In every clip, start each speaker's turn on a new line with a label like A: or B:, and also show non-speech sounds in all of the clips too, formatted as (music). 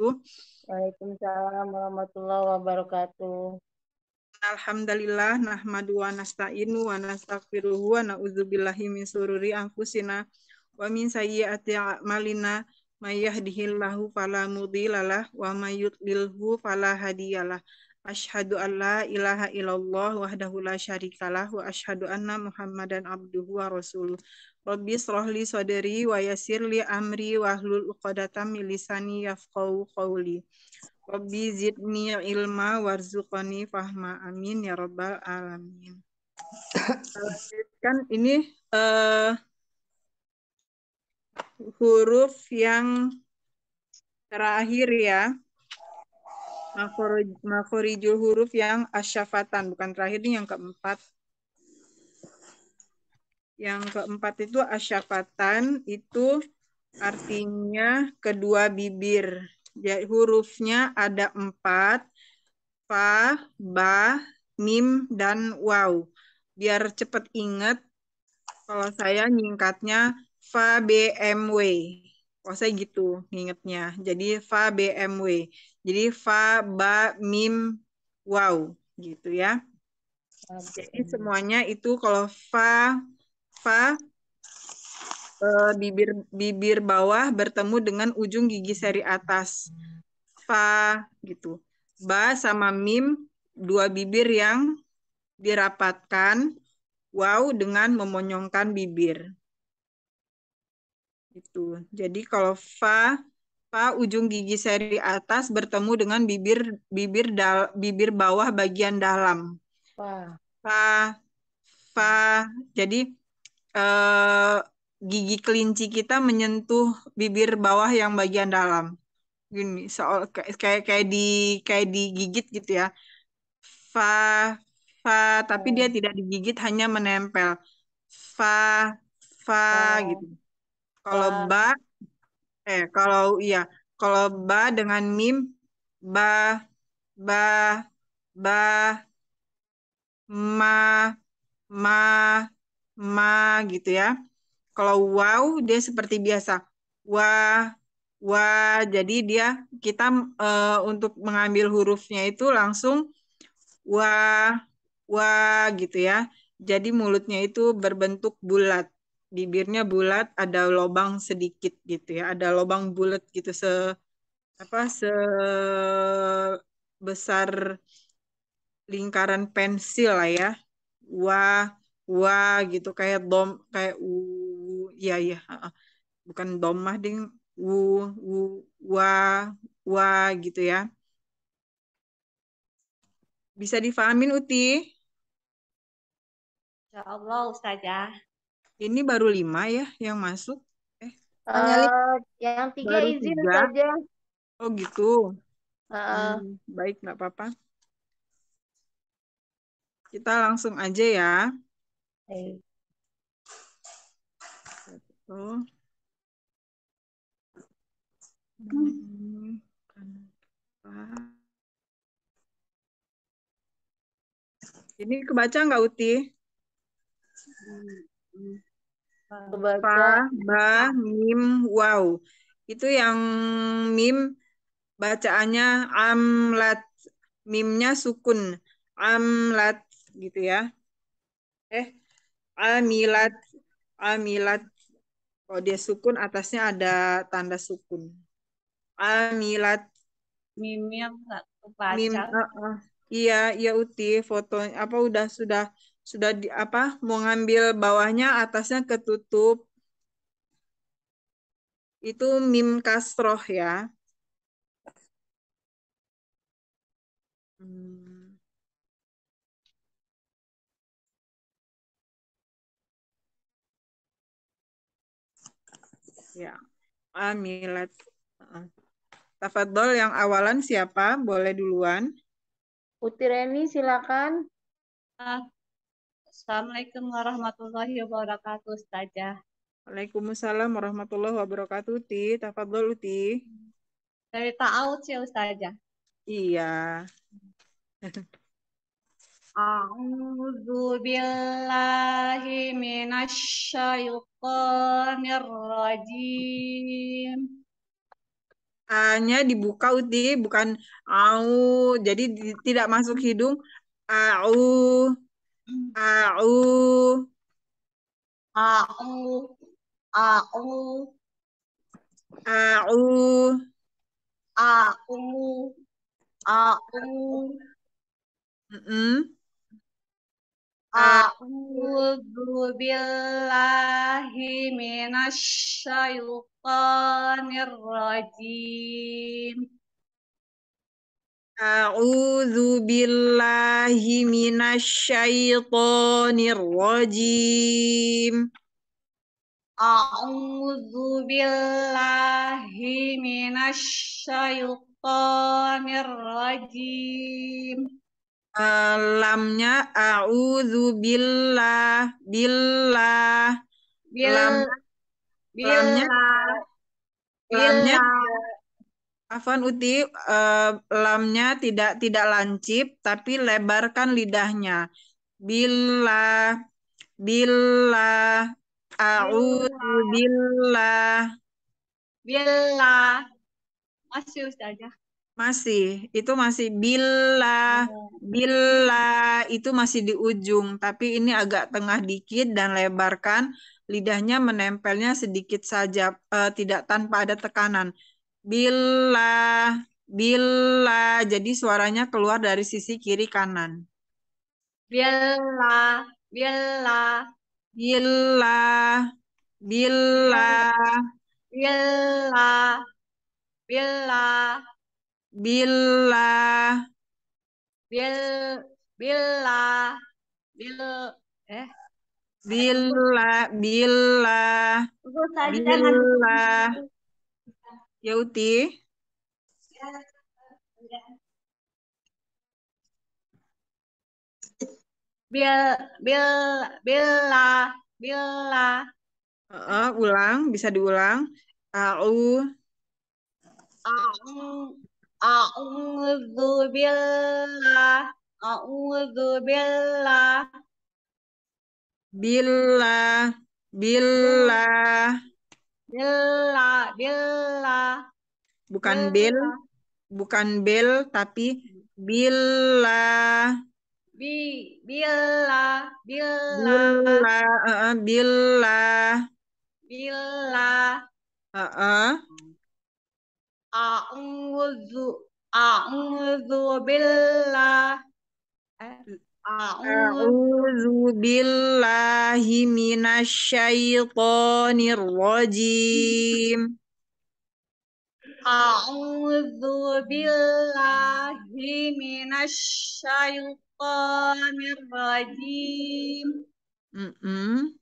A: wabarakatuh. Waalaikumsalam warahmatullahi wabarakatuh. Alhamdulillah nahmadu wa nasta'inu wa nastaghfiruhu wa na'udzubillahi min sururi anfusina wa min sayyiati a'malina may yahdihillahu fala mudhillalah wa may yudlilhu fala hadiyalah. Ashhadu an la ilaha illallah wahdahu la syarikalah wa ashhadu anna Muhammadan abduhu wa rasuluh. Rabbi srohli sodri wa li amri wahlul uqadatam milisani yafqau qawli. Rabbi zidni ilma warzuqani fahma amin ya rabbal alamin. (coughs) kan ini uh, huruf yang terakhir ya. Makhorijul huruf yang asyafatan. Bukan terakhir, ini yang keempat. Yang keempat itu asyafatan itu artinya kedua bibir. Jadi hurufnya ada empat, fa, ba, mim, dan waw. Biar cepat ingat, kalau saya nyingkatnya fa b m w. Kalau oh, saya gitu ngingetnya. Jadi fa b m w. Jadi fa, ba, mim, waw. Gitu ya. Jadi semuanya itu kalau fa, fa eh, bibir bibir bawah bertemu dengan ujung gigi seri atas. Fa gitu. Ba sama mim dua bibir yang dirapatkan. Wow dengan memonyongkan bibir. Gitu. Jadi kalau fa fa ujung gigi seri atas bertemu dengan bibir bibir dal, bibir bawah bagian dalam. Fa. Fa. Fa. Jadi Eh, gigi kelinci kita menyentuh bibir bawah yang bagian dalam gini soal kayak kayak di kayak digigit gitu ya fa fa tapi dia oh. tidak digigit hanya menempel fa fa oh. gitu kalau ba eh kalau iya kalau ba dengan mim ba ba ba ma ma ma gitu ya. Kalau wow dia seperti biasa Wah, wah. jadi dia kita uh, untuk mengambil hurufnya itu langsung wah, wah gitu ya. Jadi mulutnya itu berbentuk bulat bibirnya bulat, ada lubang sedikit gitu ya, ada lubang bulat gitu se apa sebesar lingkaran pensil lah ya. Wah, wah gitu kayak dom kayak u ya ya bukan domah ding u u wa wa gitu ya bisa difahamin Uti?
B: ya Allah Ustazah.
A: Ini baru lima ya yang masuk? Eh, uh,
B: yang tiga baru izin tiga. saja.
A: Oh gitu.
C: Uh,
D: hmm,
A: baik nggak apa-apa. Kita langsung aja ya. Hmm. Ini kebaca nggak Uti? Kebaca. Pa, ba, mim, wow. Itu yang mim bacaannya amlat. Mimnya sukun. Amlat gitu ya. Eh, amilat amilat kalau dia sukun atasnya ada tanda sukun amilat
B: yang nggak kebaca Mim, uh, uh.
A: iya iya uti foto apa udah sudah sudah di apa mau ngambil bawahnya atasnya ketutup itu mim kasroh ya hmm. Ya. Amilat. Tafadol yang awalan siapa? Boleh duluan.
B: Reni, silakan. Ah. Assalamualaikum warahmatullahi wabarakatuh, Ustazah.
A: Waalaikumsalam warahmatullahi wabarakatuh, Uti. Tafadol, Uti.
B: Dari Ta'awud ya, Ustazah.
A: Iya. (laughs)
B: أعوذ بالله من الشيطان
A: الرجيم A-nya dibuka uti bukan au jadi tidak masuk hidung au au au
B: au au au au Mm -hmm. A'udzu billahi minasyaitonir rajim.
A: A'udzu billahi minasyaitonir rajim.
B: A'udzu billahi minasyaitonir
A: rajim lamnya a'udzu billah billah lam lamnya lamnya Afan Uti uh, lamnya tidak tidak lancip tapi lebarkan lidahnya billah billah a'udzu billah billah masih ustazah masih, itu masih bila, oh. bila itu masih di ujung, tapi ini agak tengah dikit dan lebarkan, lidahnya menempelnya sedikit saja, eh, tidak tanpa ada tekanan. Bila, bila, jadi suaranya keluar dari sisi kiri kanan. Bila, bila, bila, bila,
B: bila, bila
A: bila
B: bil bila bil eh
A: bila bila
B: bila Yauti bil bil bila bila
A: uh, ulang bisa diulang au
B: au A'udzu billah. A'udzu
A: billah. Billah, billah. Billah, billah. Bukan bil, bukan bil tapi billah.
B: Bi, billah, billah. Billah, uh,
A: billah.
B: Billah. Uh -uh. A'udzu A'udzu billah
A: A'udzu billahi minasyaitonir rajim A'udzu
B: billahi minasyaitonir rajim
D: mm -mm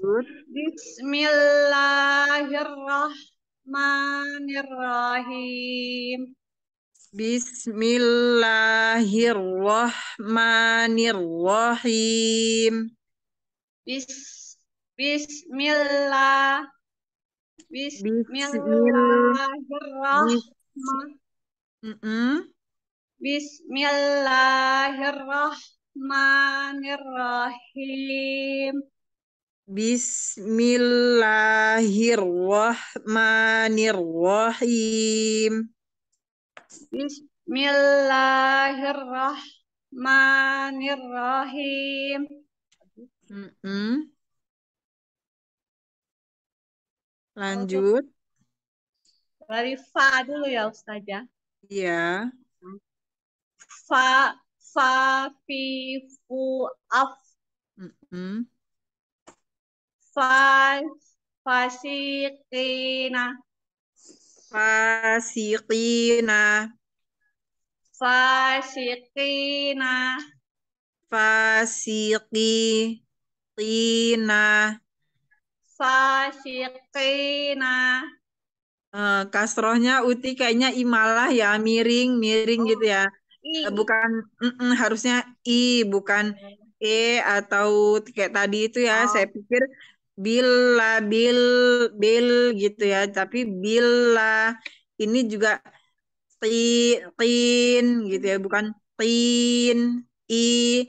B: maksud? Bismillahirrahmanirrahim.
A: Bismillahirrahmanirrahim. Bis Bismillah. Bismillahirrahmanirrahim.
B: Mm -mm.
A: Bismillahirrahmanirrahim. Bismillahirrahmanirrahim.
B: Bismillahirrahmanirrahim. Mm -hmm.
D: Lanjut.
B: Dari fa dulu ya Ustazah. Iya. Fa fa fi fu af. Mm -hmm fasiqina
A: fasiqina fasiqina fasiqina fasiqina uh, kasrohnya uti kayaknya imalah ya miring miring oh. gitu ya oh, I. bukan mm -mm, harusnya i bukan iya. e atau kayak tadi itu ya oh. saya pikir bila bil bil gitu ya tapi bila ini juga ti tin gitu ya bukan tin i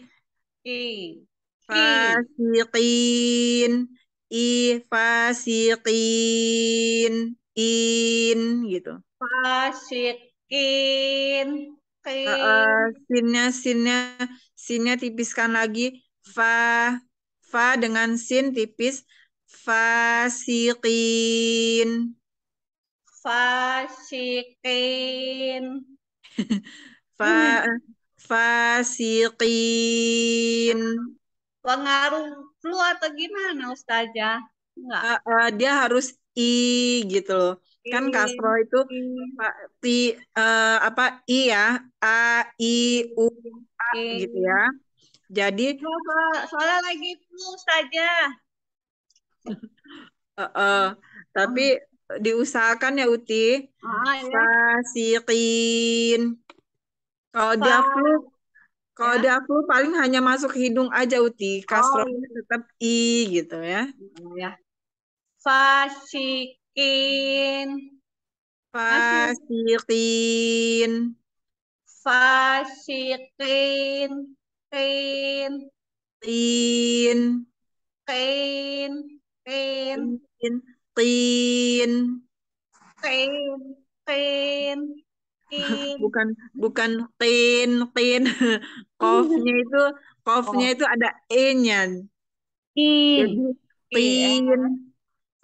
A: i fasiqin i fasiqin in gitu fasiqin uh, sinnya sinnya sinnya tipiskan lagi fa fa dengan sin tipis fasikin
B: fasikin
A: (laughs) Fa fasikin Pengaruh flu atau gimana Ustazah? Enggak. Uh, uh, dia harus i gitu loh. Kan I, kan kasro itu ti uh, apa i ya a i u a I. gitu ya. Jadi soalnya lagi flu Ustazah uh, uh, tapi oh. diusahakan ya Uti. Ah, iya. Fasikin. Kalau dia flu, kalau ya? dia flu paling hanya masuk hidung aja Uti. kasroh oh. tetap i gitu ya.
B: Oh, ya. Fasikin.
A: Fasikin. Fasikin. Kain. Kain. Tin. Tin. Tin. Tin. Tin. (laughs) bukan bukan tin tin. Kofnya (laughs) itu kofnya oh. itu ada e-nya. Tin. Tin.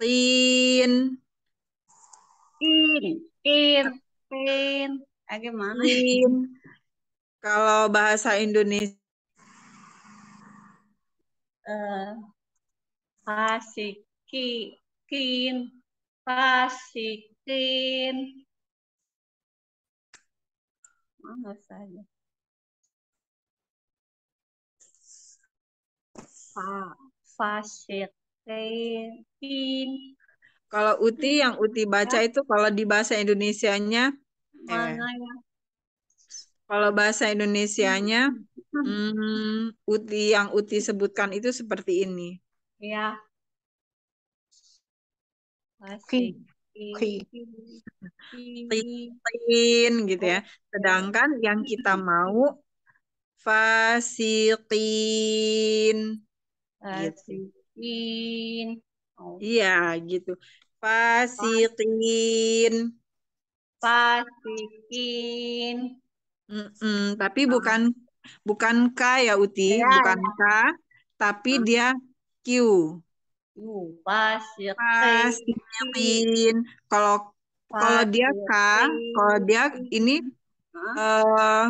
A: Tin. Tin. Tin. Tin. Ah, Tin. Kalau bahasa Indonesia uh,
B: fasikin fasikin mana saya
D: fa fasikin
A: kalau uti yang uti baca itu kalau di bahasa Indonesianya mana eh, ya kalau bahasa Indonesianya hmm. hmm, uti yang uti sebutkan itu seperti ini Ya. Masih. gitu ya. Sedangkan yang kita mau fasiqin. Fasiqin. Gitu. Iya, gitu. Fasiqin. Fasiqin. Mm -mm, tapi nah. bukan bukan K ya Uti, ya, bukan ya. K, tapi mm. dia Q. Fasiqin. Kalau kalau dia K, kalau dia ini uh,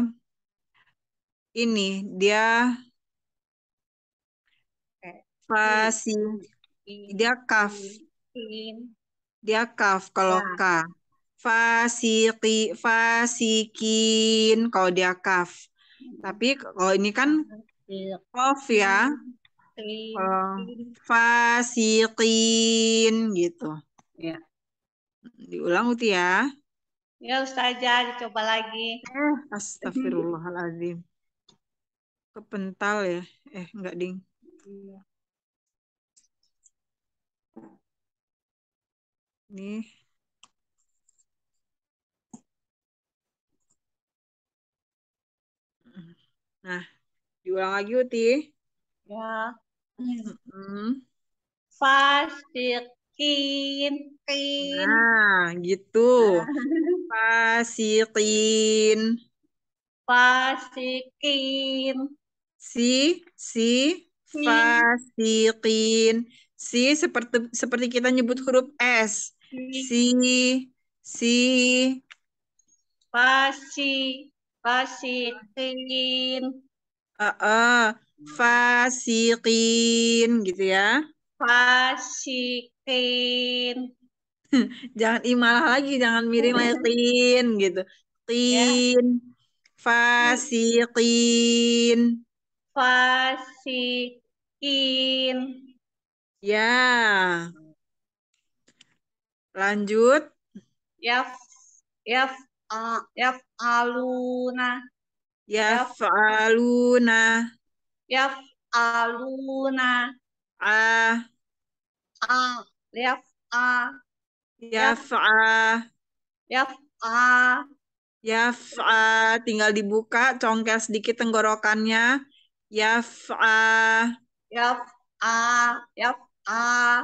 A: ini dia pas dia kaf dia kaf kalau k fasiki fasikin kalau dia kaf tapi kalau ini kan kof ya hmm. Oh. fasikin gitu. Ya. Diulang Uti ya.
B: Ya Ustazah, dicoba lagi.
A: Eh, astagfirullahaladzim. Kepental ya. Eh, enggak ding. Ini. Iya. Nih.
B: Nah, diulang lagi Uti. Ya. ya. Mm-hmm. Fasikin. Nah, gitu.
A: (laughs) Fasikin. Fasikin. Si, si, fasikin. Si seperti seperti kita nyebut huruf S. Si, si. Fasi, fasikin. Uh -uh fasikin gitu ya. Fasikin. (laughs) jangan imalah lagi, jangan miring iya. letin gitu. Iya. Tin. Ya. Fasikin. Fasikin. Ya. Lanjut.
B: ya ya ya yaf aluna.
A: ya aluna.
B: Yaf aluna a
A: a yaf a a. yaf'a a. tinggal dibuka congkel sedikit tenggorokannya a a a yaf'a a.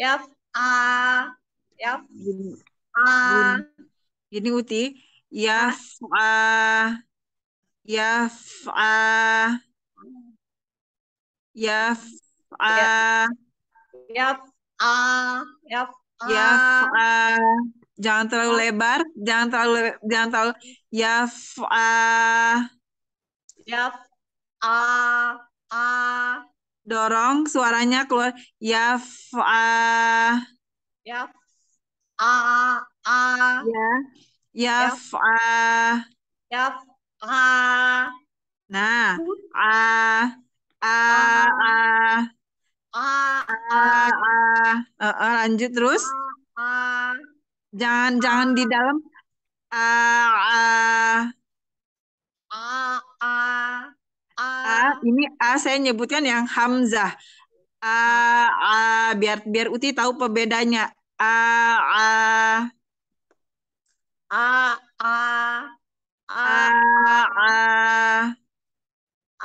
A: yaf'a a.
B: yaf'a
A: a. ini uti a fa ya fa ya fa Jangan terlalu lebar, jangan terlalu jangan terlalu ya fa A. Dorong suaranya keluar yaf'a.
B: Yaf'a.
A: A. a Ya. fa ya a nah a a a a a a a e, e, lanjut terus a jangan jangan di dalam a a a a a ini a saya nyebutkan yang hamzah a a biar biar uti tahu pembedanya a a a
B: a a
A: a a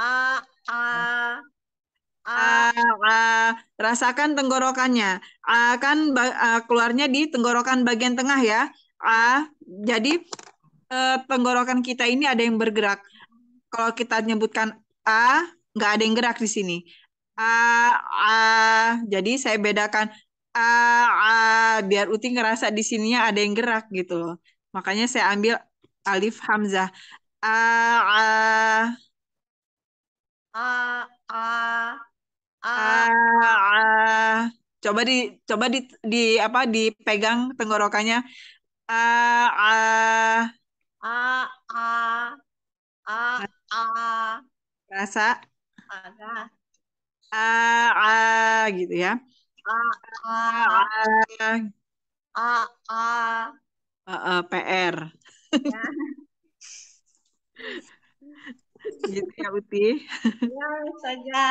A: a a, a. rasakan tenggorokannya akan keluarnya di tenggorokan bagian tengah ya a jadi tenggorokan kita ini ada yang bergerak kalau kita nyebutkan a nggak ada yang gerak di sini a a jadi saya bedakan a a biar uti ngerasa di sininya ada yang gerak gitu loh makanya saya ambil alif hamzah a a a a a, a. coba di coba di di apa dipegang tenggorokannya a a a a a a rasa a a gitu ya
B: a a a a, a. a, a.
A: E, e, PR Ya. gitu ya Uti.
B: Ya saja.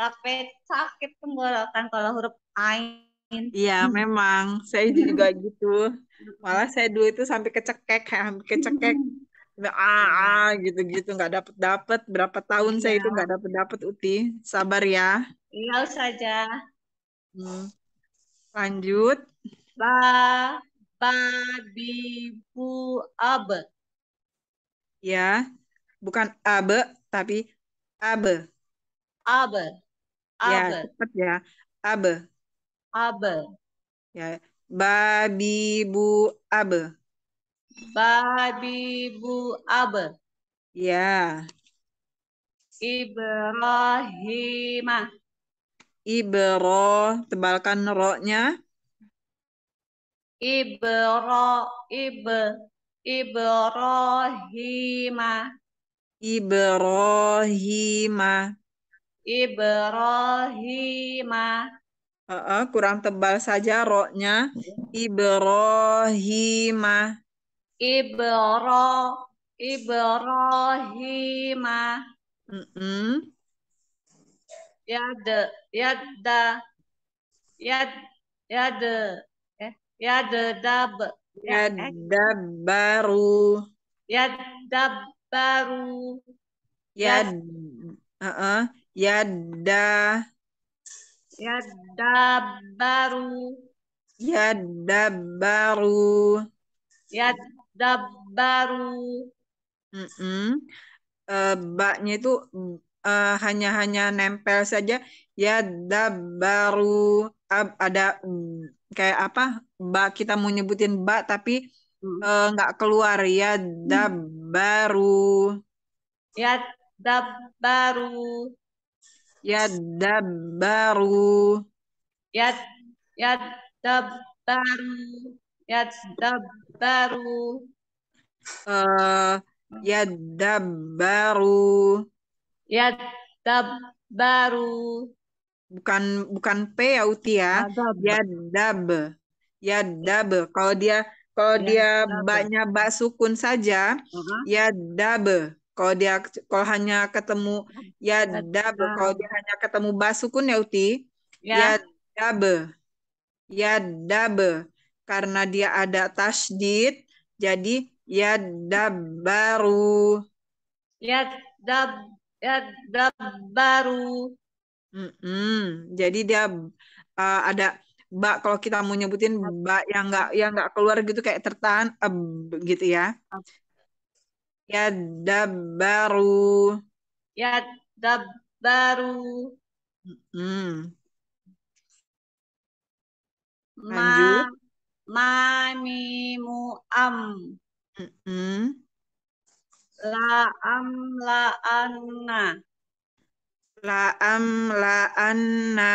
B: tapi sakit tenggorokan kalau huruf ain.
A: Iya memang, saya juga gitu. Malah saya dulu itu sampai kecekek, sampai kecekek. Ah, ah, gitu-gitu nggak dapet dapet berapa tahun ya. saya itu iya. nggak dapet dapet Uti sabar ya iya saja hmm. lanjut bye tabibu abe. Ya, bukan abe tapi abe. Abe. Ya, abe. Ya, cepat ya. Abe. Abe. Ya, babi bu abe. Babi
B: bu abe. Ya. Ibrahimah.
A: Ibro, tebalkan roknya.
B: Ibro, ib, Ibrahima.
A: Ibrahima. Ibrahima. Uh -uh, kurang tebal saja roknya. Ibrahima. Ibro, Ibrahima. Mm -mm.
B: Yad yada, yad, yad. Ya dedab. Ya
A: dabaru.
B: Ya eh. dabaru. Ya
A: uh -uh. Ya da. Ya baru Ya baru Ya dabaru. baru -mm. Uh, baknya itu uh, eh, hanya hanya nempel saja ya dabaru ada mm, kayak apa ba kita mau nyebutin ba tapi hmm. Eh, nggak hmm. uh, keluar ya hmm. baru ya baru ya baru ya ya baru
B: ya baru
A: eh ya baru ya baru bukan bukan p ya uti ya ya ya yadab kalau dia kalau ya, dia banyak bak sukun saja uh-huh. yadab kalau dia kalau hanya ketemu ya yadab kalau dia hanya ketemu bak sukun ya uti ya. yadab yadab karena dia ada tasdid jadi ya ya baru ya yadab baru Mm-mm. Jadi dia uh, ada bak kalau kita mau nyebutin bak yang nggak yang nggak keluar gitu kayak tertahan uh, gitu ya. Ya dabaru. Ya
B: dabaru. Mm-mm. Lanjut. mami mu am. Mm-mm.
A: La am la anna. La'am la'anna.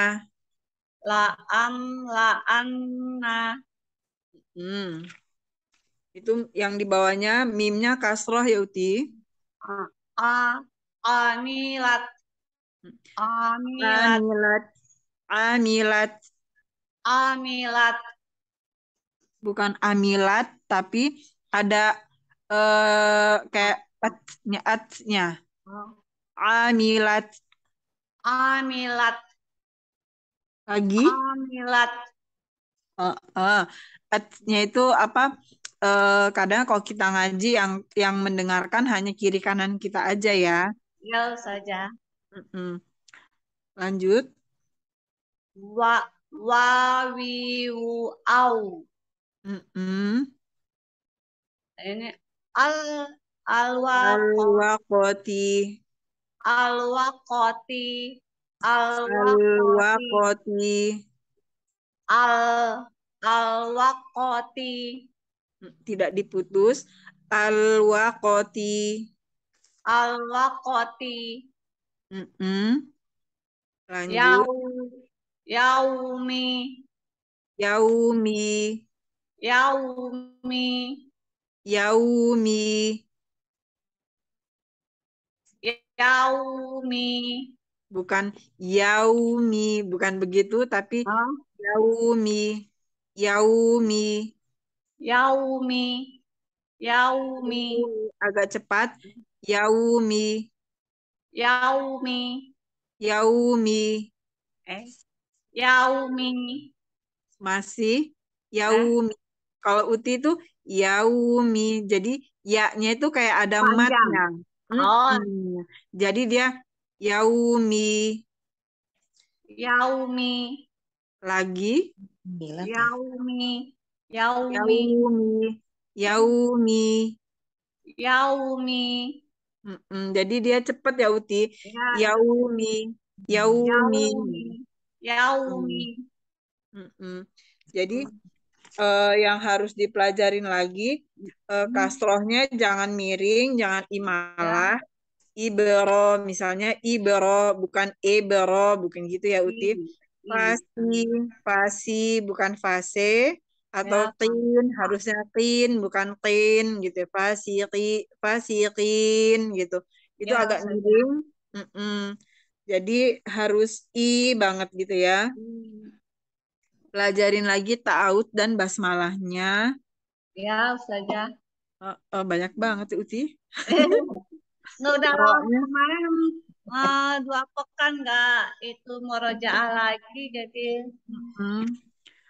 A: La'am la'anna. Hmm. Itu yang di bawahnya mimnya kasroh ya Uti. A, a amilat. Amilat. Amilat. Amilat. Bukan amilat tapi ada eh kayak atnya atnya. Oh. Amilat. Amilat. Lagi? Amilat. Uh, oh, uh, oh. nya itu apa? Uh, kadang kalau kita ngaji yang yang mendengarkan hanya kiri kanan kita aja ya.
B: Iya saja.
A: Mm -mm. Lanjut.
B: Wa wawi au.
A: Mm
B: Ini al al wa
A: Alwaqoti.
B: Alwakoti, alwakoti, al alwakoti
A: Tidak diputus. alwakoti,
B: alwakoti,
A: Alwa Mm -mm. Lanjut. Yau,
B: yaumi. Yaumi. Yaumi. Yaumi. Yaumi.
A: Bukan yaumi, bukan begitu, tapi huh? yaumi, yaumi. Yaumi. Yaumi. Agak cepat. Yaumi. Yaumi. Yaumi. Eh. Yaumi. Masih yaumi. Eh? Kalau uti itu yaumi. Jadi ya yaknya itu kayak ada matnya. Oh. Jadi dia yaumi. Yaumi. Lagi. yaumi. Yaumi. Yaumi. Yaumi. Yaumi. Mm -mm. Jadi dia cepat ya Uti. Ya. Yaumi. Yaumi. Yaumi. Yaumi. Mm -mm. Jadi uh, yang harus dipelajarin lagi uh, eh, hmm. kastrohnya jangan miring, jangan ya. imalah. Ibero misalnya ibero bukan ebero bukan gitu ya Uti. Fasi, fasi bukan fase ya. atau ya. tin harusnya tin bukan tin gitu ya. fasiri fasirin gitu itu ya, agak miring mm -mm. jadi harus i banget gitu ya pelajarin lagi ta'awud dan basmalahnya. Ya, Ustazah. Oh, oh, banyak banget Uti.
B: Sudah (laughs) nah, kemarin uh, dua pekan nggak itu murojaah lagi jadi
A: hmm.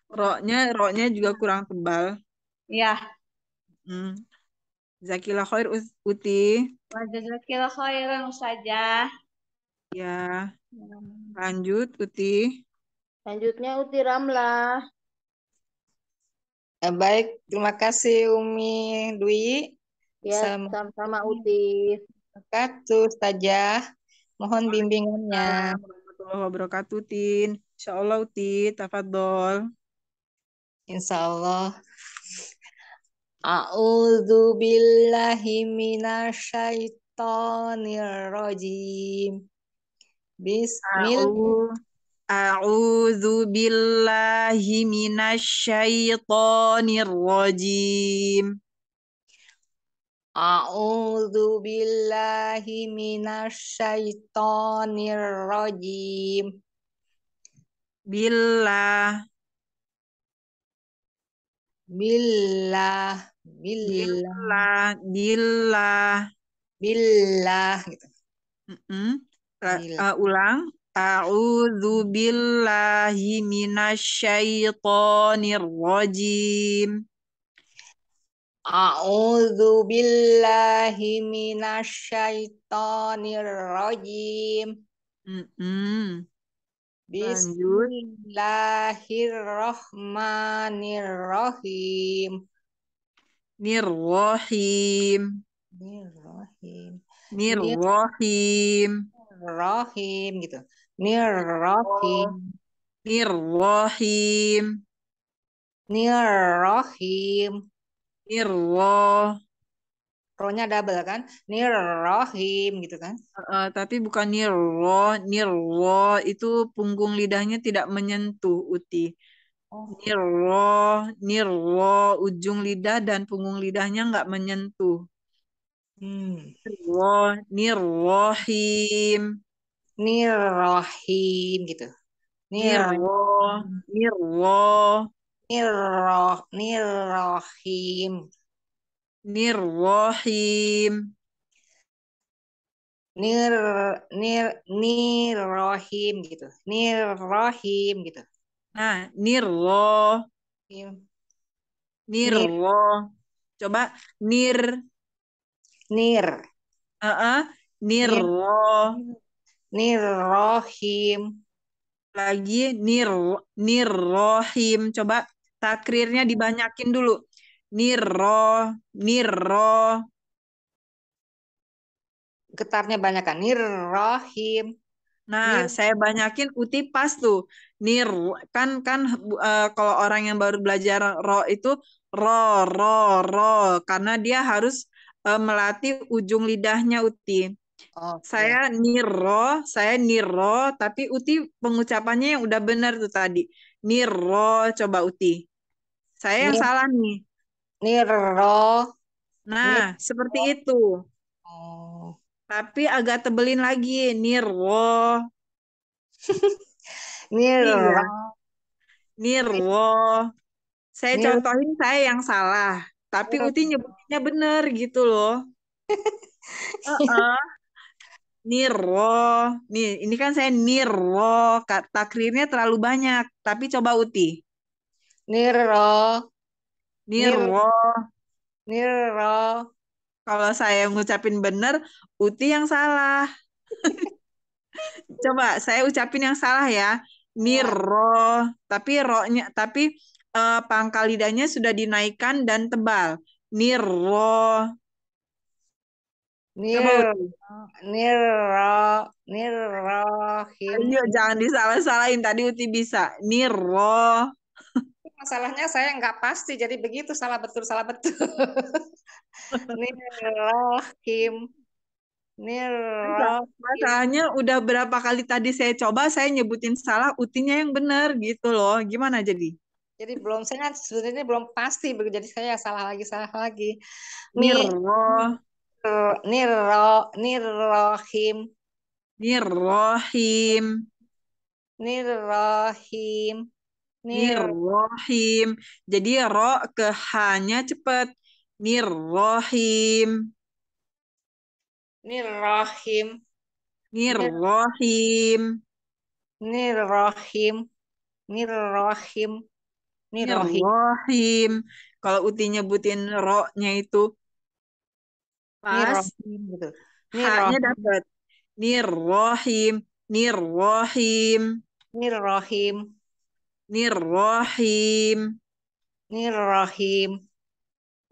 A: roknya roknya juga kurang tebal. Iya. Hmm. Zakila khair Uti.
B: Wajazakila khairan saja.
A: Ya. ya. Lanjut Uti. Selanjutnya Uti Ramlah. Eh, baik, terima kasih Umi Dwi. Ya, sama-sama Uti. Katu saja. Mohon bimbingannya. Warahmatullahi wabarakatuh, Tin. Insya Allah, Uti. Tafadol. Insya Allah. A'udzu billahi minasyaitonir rajim. Bismillah. A'udzu billahi minasyaitonir rajim. A'udzu billahi minasyaitonir rajim. Billah. Billah, billah, billah, billah, billah. Gitu. Mm -mm. Uh, uh, ulang A'udzu billahi minasyaitonir rajim. A'udzu billahi minasyaitonir rajim.
D: Mm -mm.
A: Bismillahirrahmanirrahim. Nirrahim. Nirrahim. Nirrahim. Nirrohim gitu. Nirrohim. Nirrohim. Nirrohim. Nirroh. Rohnya double kan? Nirrohim gitu kan? Uh, tapi bukan nirro, nirro itu punggung lidahnya tidak menyentuh uti. Oh. nirro, nirro Ujung lidah dan punggung lidahnya nggak menyentuh. Hmm. Nirroh. Nirrohim. Nirohim gitu. Nirwo, nirwo, Nirro, nirrohim, nirwohim, nir, nir, nirrohim gitu, nirrohim gitu. Nah, nirwo, nirwo, coba nir, nir, uh -uh. nirwo, nir nirrohim lagi nir nirrohim coba takrirnya dibanyakin dulu nirro nirro getarnya banyak kan nirrohim nah nir saya banyakin uti pas tuh nir kan kan uh, kalau orang yang baru belajar ro itu ro ro ro karena dia harus uh, melatih ujung lidahnya uti Okay. Saya Niro, saya Niro, tapi Uti pengucapannya yang udah benar tuh tadi. Niro, coba Uti. Saya yang salah nih. Niro. Nah, Niro. seperti itu. Oh. Tapi agak tebelin lagi, Niro. (laughs) Niro. Iya. Niro. Saya Niro. contohin saya yang salah, tapi Niro. Iya. Uti nyebutnya benar gitu loh. uh
D: (laughs) -uh.
A: Niro. Nih, ini kan saya Niro. Takrirnya terlalu banyak. Tapi coba Uti. Niro. Niro. Niro. Kalau saya ngucapin benar, Uti yang salah. coba saya ucapin yang salah ya. Niro. Tapi roknya tapi uh, pangkal lidahnya sudah dinaikkan dan tebal. Niro. Nir, nir, Niro, Ayo jangan disalah-salahin. Tadi Uti bisa. Niro. Masalahnya saya nggak pasti. Jadi begitu salah betul salah betul. Niro, Kim, Niro. Masalahnya udah berapa kali tadi saya coba saya nyebutin salah utinya yang benar gitu loh. Gimana jadi? Jadi belum saya sebenarnya belum pasti. Jadi saya salah lagi salah lagi.
B: Niro
A: nirro nirrohim nirrohim nirrohim nirrohim jadi ro ke hanya cepat nirrohim nirrohim nirrohim nirrohim nirrohim nirrohim kalau utinya butin ro-nya itu pas nirrohim, gitu. haknya dapat nirrohim nirrohim nirrohim nirrohim nirrohim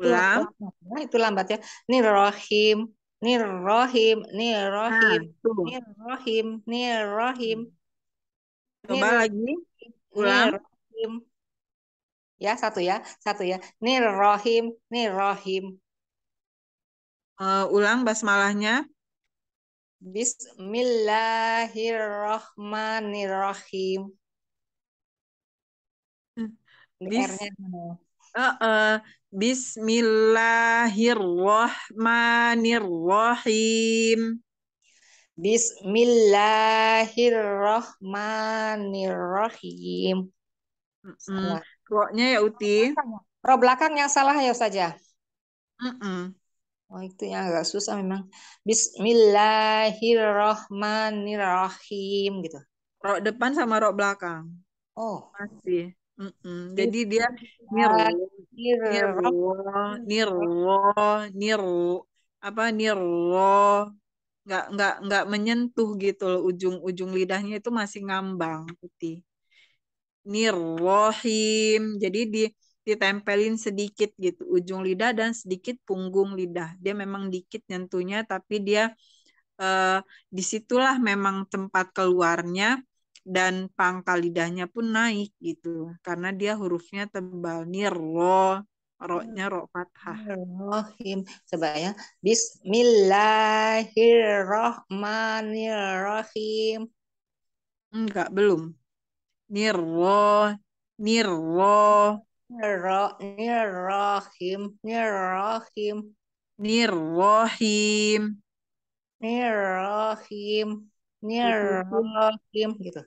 A: ulang nah, itu lambat ya nirrohim nirrohim nirrohim nirrohim nirrohim coba lagi ulang nirrohim. ya satu ya satu ya nirrohim nirrohim Uh, ulang basmalahnya. Bismillahirrahmanirrahim. Hmm, bis, uh, uh, Bismillahirrahmanirrahim. Bismillahirrahmanirrahim. Mm -mm. Roknya ya Uti. Ya? Ro belakang yang salah ya saja. Mm -mm. Oh, itu yang agak susah memang. Bismillahirrohmanirrohim gitu. Rok depan sama rok belakang.
D: Oh. Masih. Mm -mm.
A: Jadi dia niru, niru, niru, niru, apa niru, nggak nggak nggak menyentuh gitu loh ujung-ujung lidahnya itu masih ngambang putih. Nirrohim. Jadi di ditempelin sedikit gitu ujung lidah dan sedikit punggung lidah. Dia memang dikit nyentuhnya tapi dia eh, disitulah memang tempat keluarnya dan pangkal lidahnya pun naik gitu karena dia hurufnya tebal nih ro roknya hmm. ro fathah. Rohim sebaya Bismillahirrohmanirrohim. Enggak belum. Nirro nirro Nirrohim, nirrohim. Nirrohim. Nirrohim, nirrohim gitu.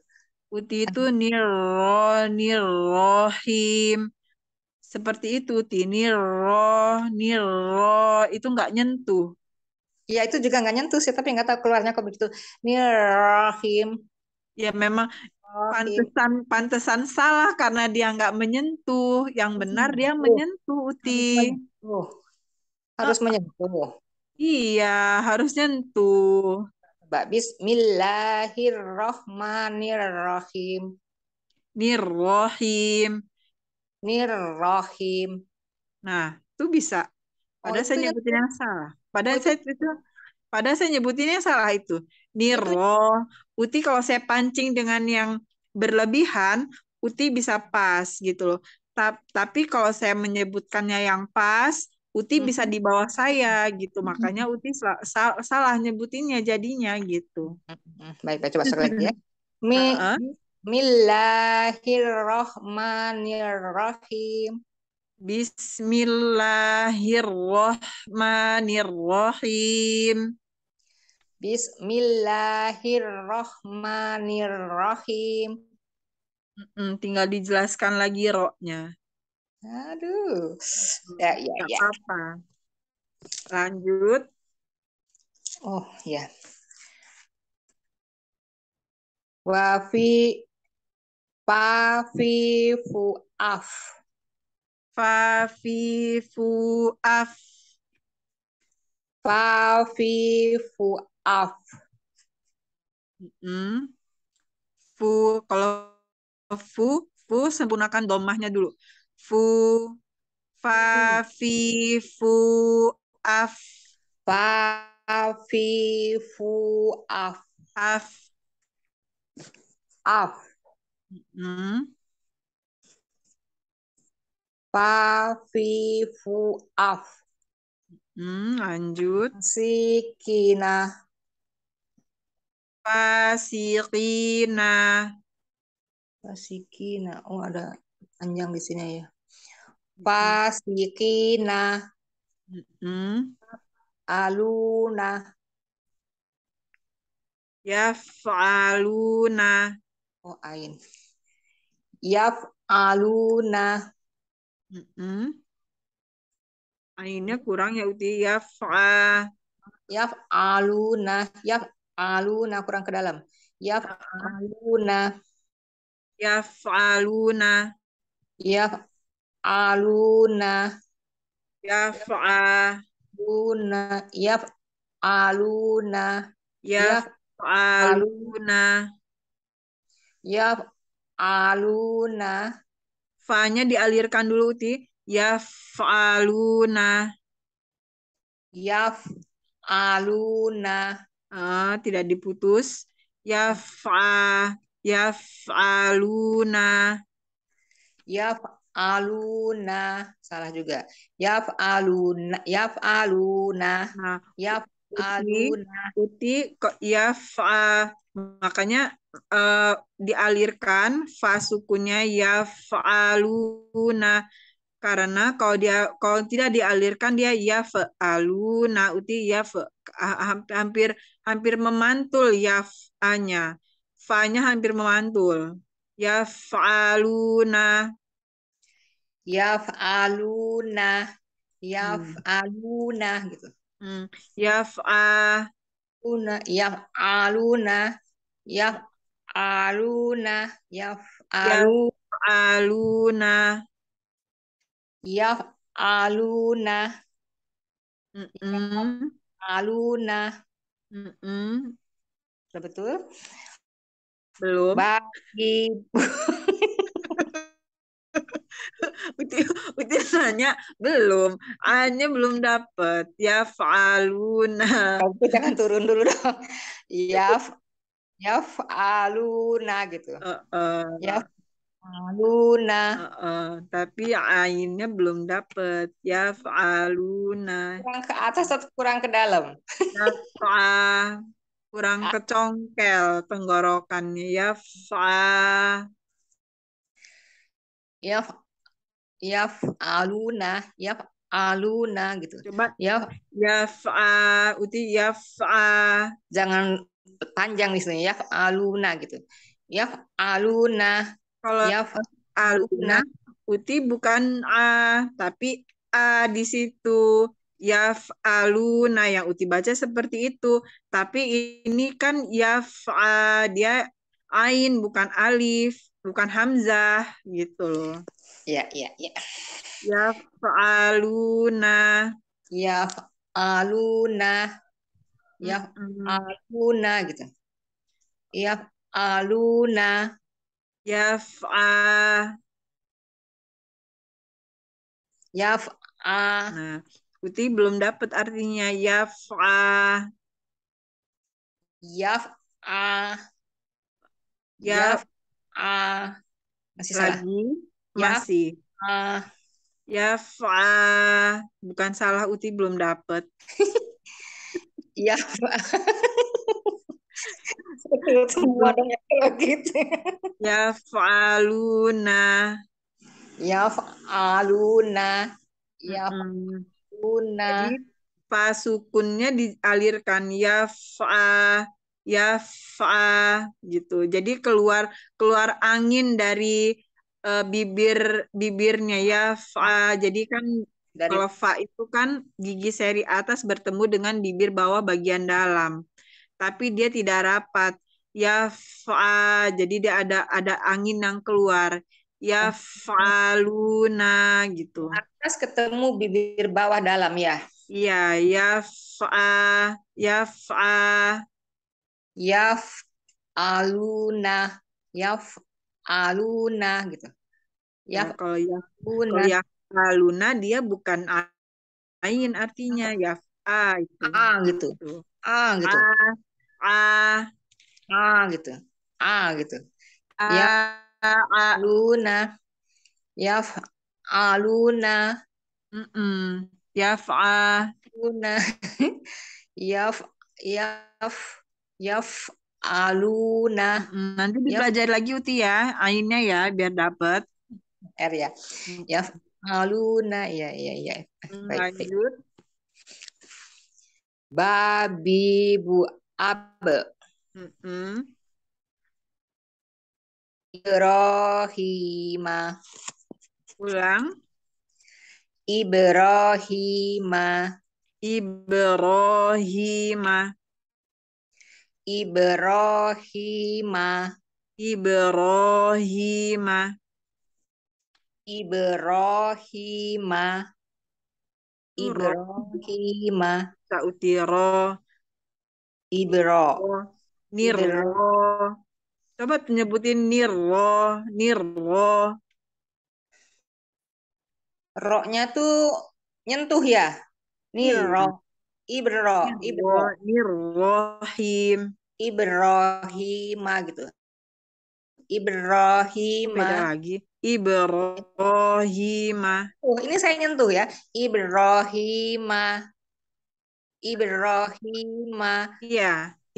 A: Uti itu nirro, nirrohim. Seperti itu, uti nirro, nirro. Itu nggak nyentuh. Ya itu juga nggak nyentuh sih, tapi nggak tahu keluarnya kok begitu. Nirrohim. Ya memang Oh, iya. pantesan okay. pantesan salah karena dia nggak menyentuh. Yang benar dia menyentuh, Uti. Harus menyentuh. Iya, harus nyentuh. Bismillahirrohmanirrohim. Nirrohim. Nirrohim. Nah, itu bisa. pada oh, saya nyebutin yang salah. pada oh, saya itu, pada saya nyebutinnya salah itu. Nirroh. Uti kalau saya pancing dengan yang berlebihan, Uti bisa pas gitu loh. Ta tapi kalau saya menyebutkannya yang pas, Uti hmm. bisa di bawah saya gitu. Hmm. Makanya Uti sal sal salah nyebutinnya jadinya gitu. Baik,
C: baik coba sekali lagi ya.
A: Mi uh -huh. Bismillahirrahmanirrahim. Bismillahirrahmanirrahim. Bismillahirrohmanirrohim. Mm-mm, tinggal dijelaskan lagi roknya. Aduh. Ya, ya, ya. Apa. Lanjut.
D: Oh, ya.
A: Wafi Fafi fuaf. Fafi fuaf. Fafi fuaf af. Mm. Fu kalau fu fu sempurnakan domahnya dulu. Fu fa fi fu af fa fi fu af af af. Mm. Fa fi fu af. Hmm, lanjut. si kina Fasikina. Fasikina. Oh, ada panjang di sini ya. Fasikina. Mm -hmm. Aluna. Yaf'aluna. Oh, ain. Yaf'aluna. Mm -hmm. Ainnya kurang ya, Uti. Yaf'a. Aluna, Yaf'aluna. Aluna kurang ke dalam. ya ya ya ya aluna ya aluna ya aluna ya Fa-nya dialirkan dulu, Ya Uti. Ya Aluna uh, tidak diputus ya ya fa yaf'a yaf'aluna yaf'aluna salah juga ya yaf'aluna yaf'aluna ya yaf'aluna putih kok ya fa makanya uh, dialirkan fasukunya yaf'aluna karena kalau dia kalau tidak dialirkan dia ya fa'alu nauti ya hampir hampir memantul ya fa fanya hampir memantul ya faluna ya faluna ya faluna gitu hmm. ya faluna ya fa'aluna ya fa'aluna ya Iya, aluna mm -mm. aluna mm -mm. Sudah betul belum bagi (laughs) Uti, Uti nanya belum, hanya belum dapat. Ya faluna. Nah, kamu jangan turun dulu dong. Ya (laughs) ya faluna gitu. Uh, uh. Ya Aluna. Uh, uh, tapi ainnya belum dapet. Ya aluna. Kurang ke atas atau kurang ke dalam? Ya kurang kecongkel tenggorokannya. Ya, fa. ya ya aluna ya aluna gitu coba ya ya fa. uti ya fa. jangan panjang di sini ya aluna gitu ya aluna kalau ya, aluna uti bukan a, tapi a di situ. Yaf aluna yang uti baca seperti itu. Tapi ini kan yaf a, dia ain bukan alif, bukan hamzah gitu loh. Ya, ya, ya. Yaf aluna. Yaf aluna. Yaf aluna gitu. Yaf aluna. Yaf ya, a Nah, Uti belum dapat artinya ya, a Yaf ya, a Masih Lagi? Masih. ya Yaf'a. Bukan salah Uti belum dapat. (laughs) ya (laughs) semua iya. kalau gitu. Ya faluna Ya faluna Ya faluna Jadi dialirkan ya fa ya fa gitu. Jadi keluar keluar angin dari uh, bibir bibirnya ya fa. Jadi kan dari kalau fa itu kan gigi seri atas bertemu dengan bibir bawah bagian dalam tapi dia tidak rapat. Ya fa, jadi dia ada ada angin yang keluar. Ya oh. faluna gitu. Atas ketemu bibir bawah dalam ya. Iya, ya fa, ya fa. Ya aluna, ya aluna gitu. Ya, ya kalau ya aluna. Kalau ya aluna dia bukan angin artinya ah. ya a itu. A gitu. A ah, gitu. gitu. A, ah, gitu a a gitu a gitu a, ya a luna ya a luna mm -mm. a luna (laughs) ya yaf yaf ya, aluna nanti ya, dipelajari lagi uti ya ainnya ya biar dapet r ya mm. yaf aluna ya ya ya mm, baik, lanjut
C: babi bu Abe. Ibrahima.
D: Ulang.
A: Ibrahima. Ibrahima. Ibrahima. Ibrahima. Ibrahima. Ibrahima. Ibrahima. Ibrahima. Ibro.
D: Nirro.
A: Coba nyebutin nirro, nirro. Roknya tuh nyentuh ya? Nirro. Hmm. Ibro. Ibro. Nirrohim. Ibrahima gitu. Ibrahima. Beda lagi. Ibrahima. Oh, ini saya nyentuh ya. Ibrahima. Ibrahima. Iya,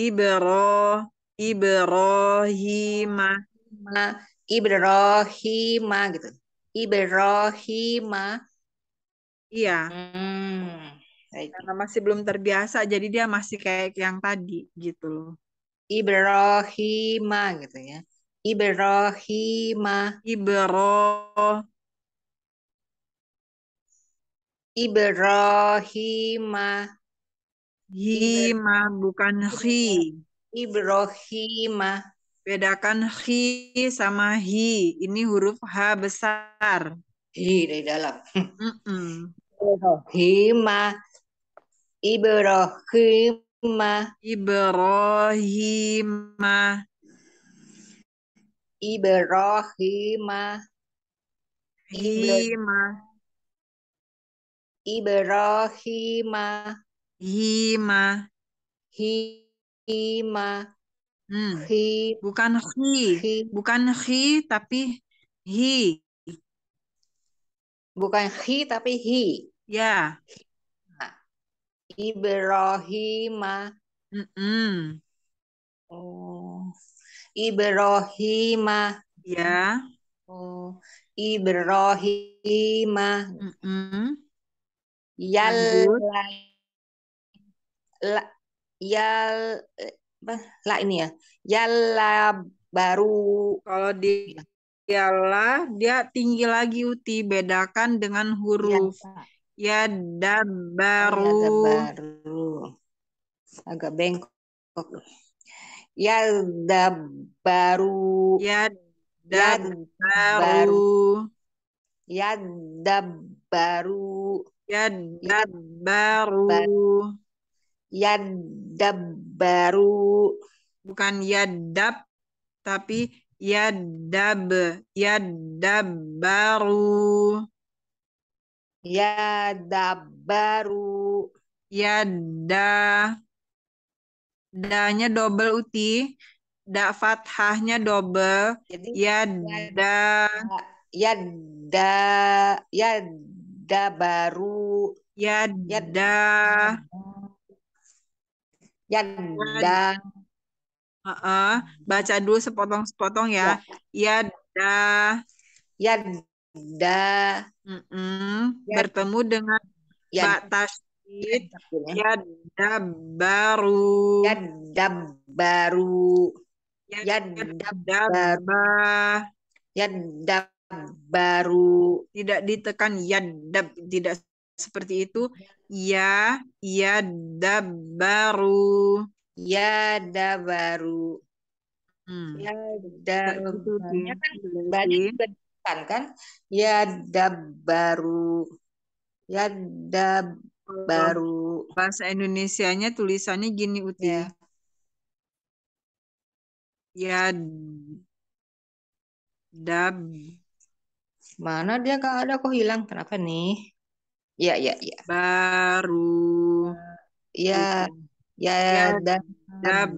A: Ibro, Ibrahima. Ibrahima gitu. Ibrahima. Iya. Hmm. Karena masih belum terbiasa, jadi dia masih kayak yang tadi gitu loh. Ibrahima gitu ya. Ibrahima. Ibro. Ibrahima. Hima bukan hi. Ibrahima. Bedakan hi sama hi. Ini huruf H besar. Hi dari dalam. Mm Ibrahima. Ibrahima. Ibrahima. Ibrahima. Hima. Ibrahima. Hima. Hima. Hmm. Hi. Bukan hi. hi. Bukan hi, tapi hi. Bukan hi, tapi hi. Ya. Yeah. Ibrahima. Mm -mm. Oh. Ibrahima. Ya. Yeah. Oh. Ibrahima. Mm -mm. Yalla la, ya eh, apa la ini ya yala baru kalau di yala dia tinggi lagi uti bedakan dengan huruf ya, ya baru ya, agak bengkok ya baru ya baru ya baru ya baru ya, yadab baru bukan yadab tapi yadab yadab baru yada danya double uti da fathahnya double Jadi, yada yada yada baru yadda. yada. Yada. Uh -uh. Baca dulu sepotong-sepotong ya. ya. Yada. Yada. Mm -mm. Yada. Bertemu dengan Yada. Mbak Tashid. Yada ya, baru. Yada baru. Yada ya, ya, baru. Yada baru. Tidak ditekan Yada Tidak seperti itu ya ya, ya baru ya baru hmm. ya dabaru gitu ya, kan iya baru kan ya baru ya baru bahasa Indonesianya tulisannya gini Uti ya, ya dab mana dia gak ada kok hilang kenapa nih Iya, iya, iya. Baru. Iya, ya, ya, ya dan dab.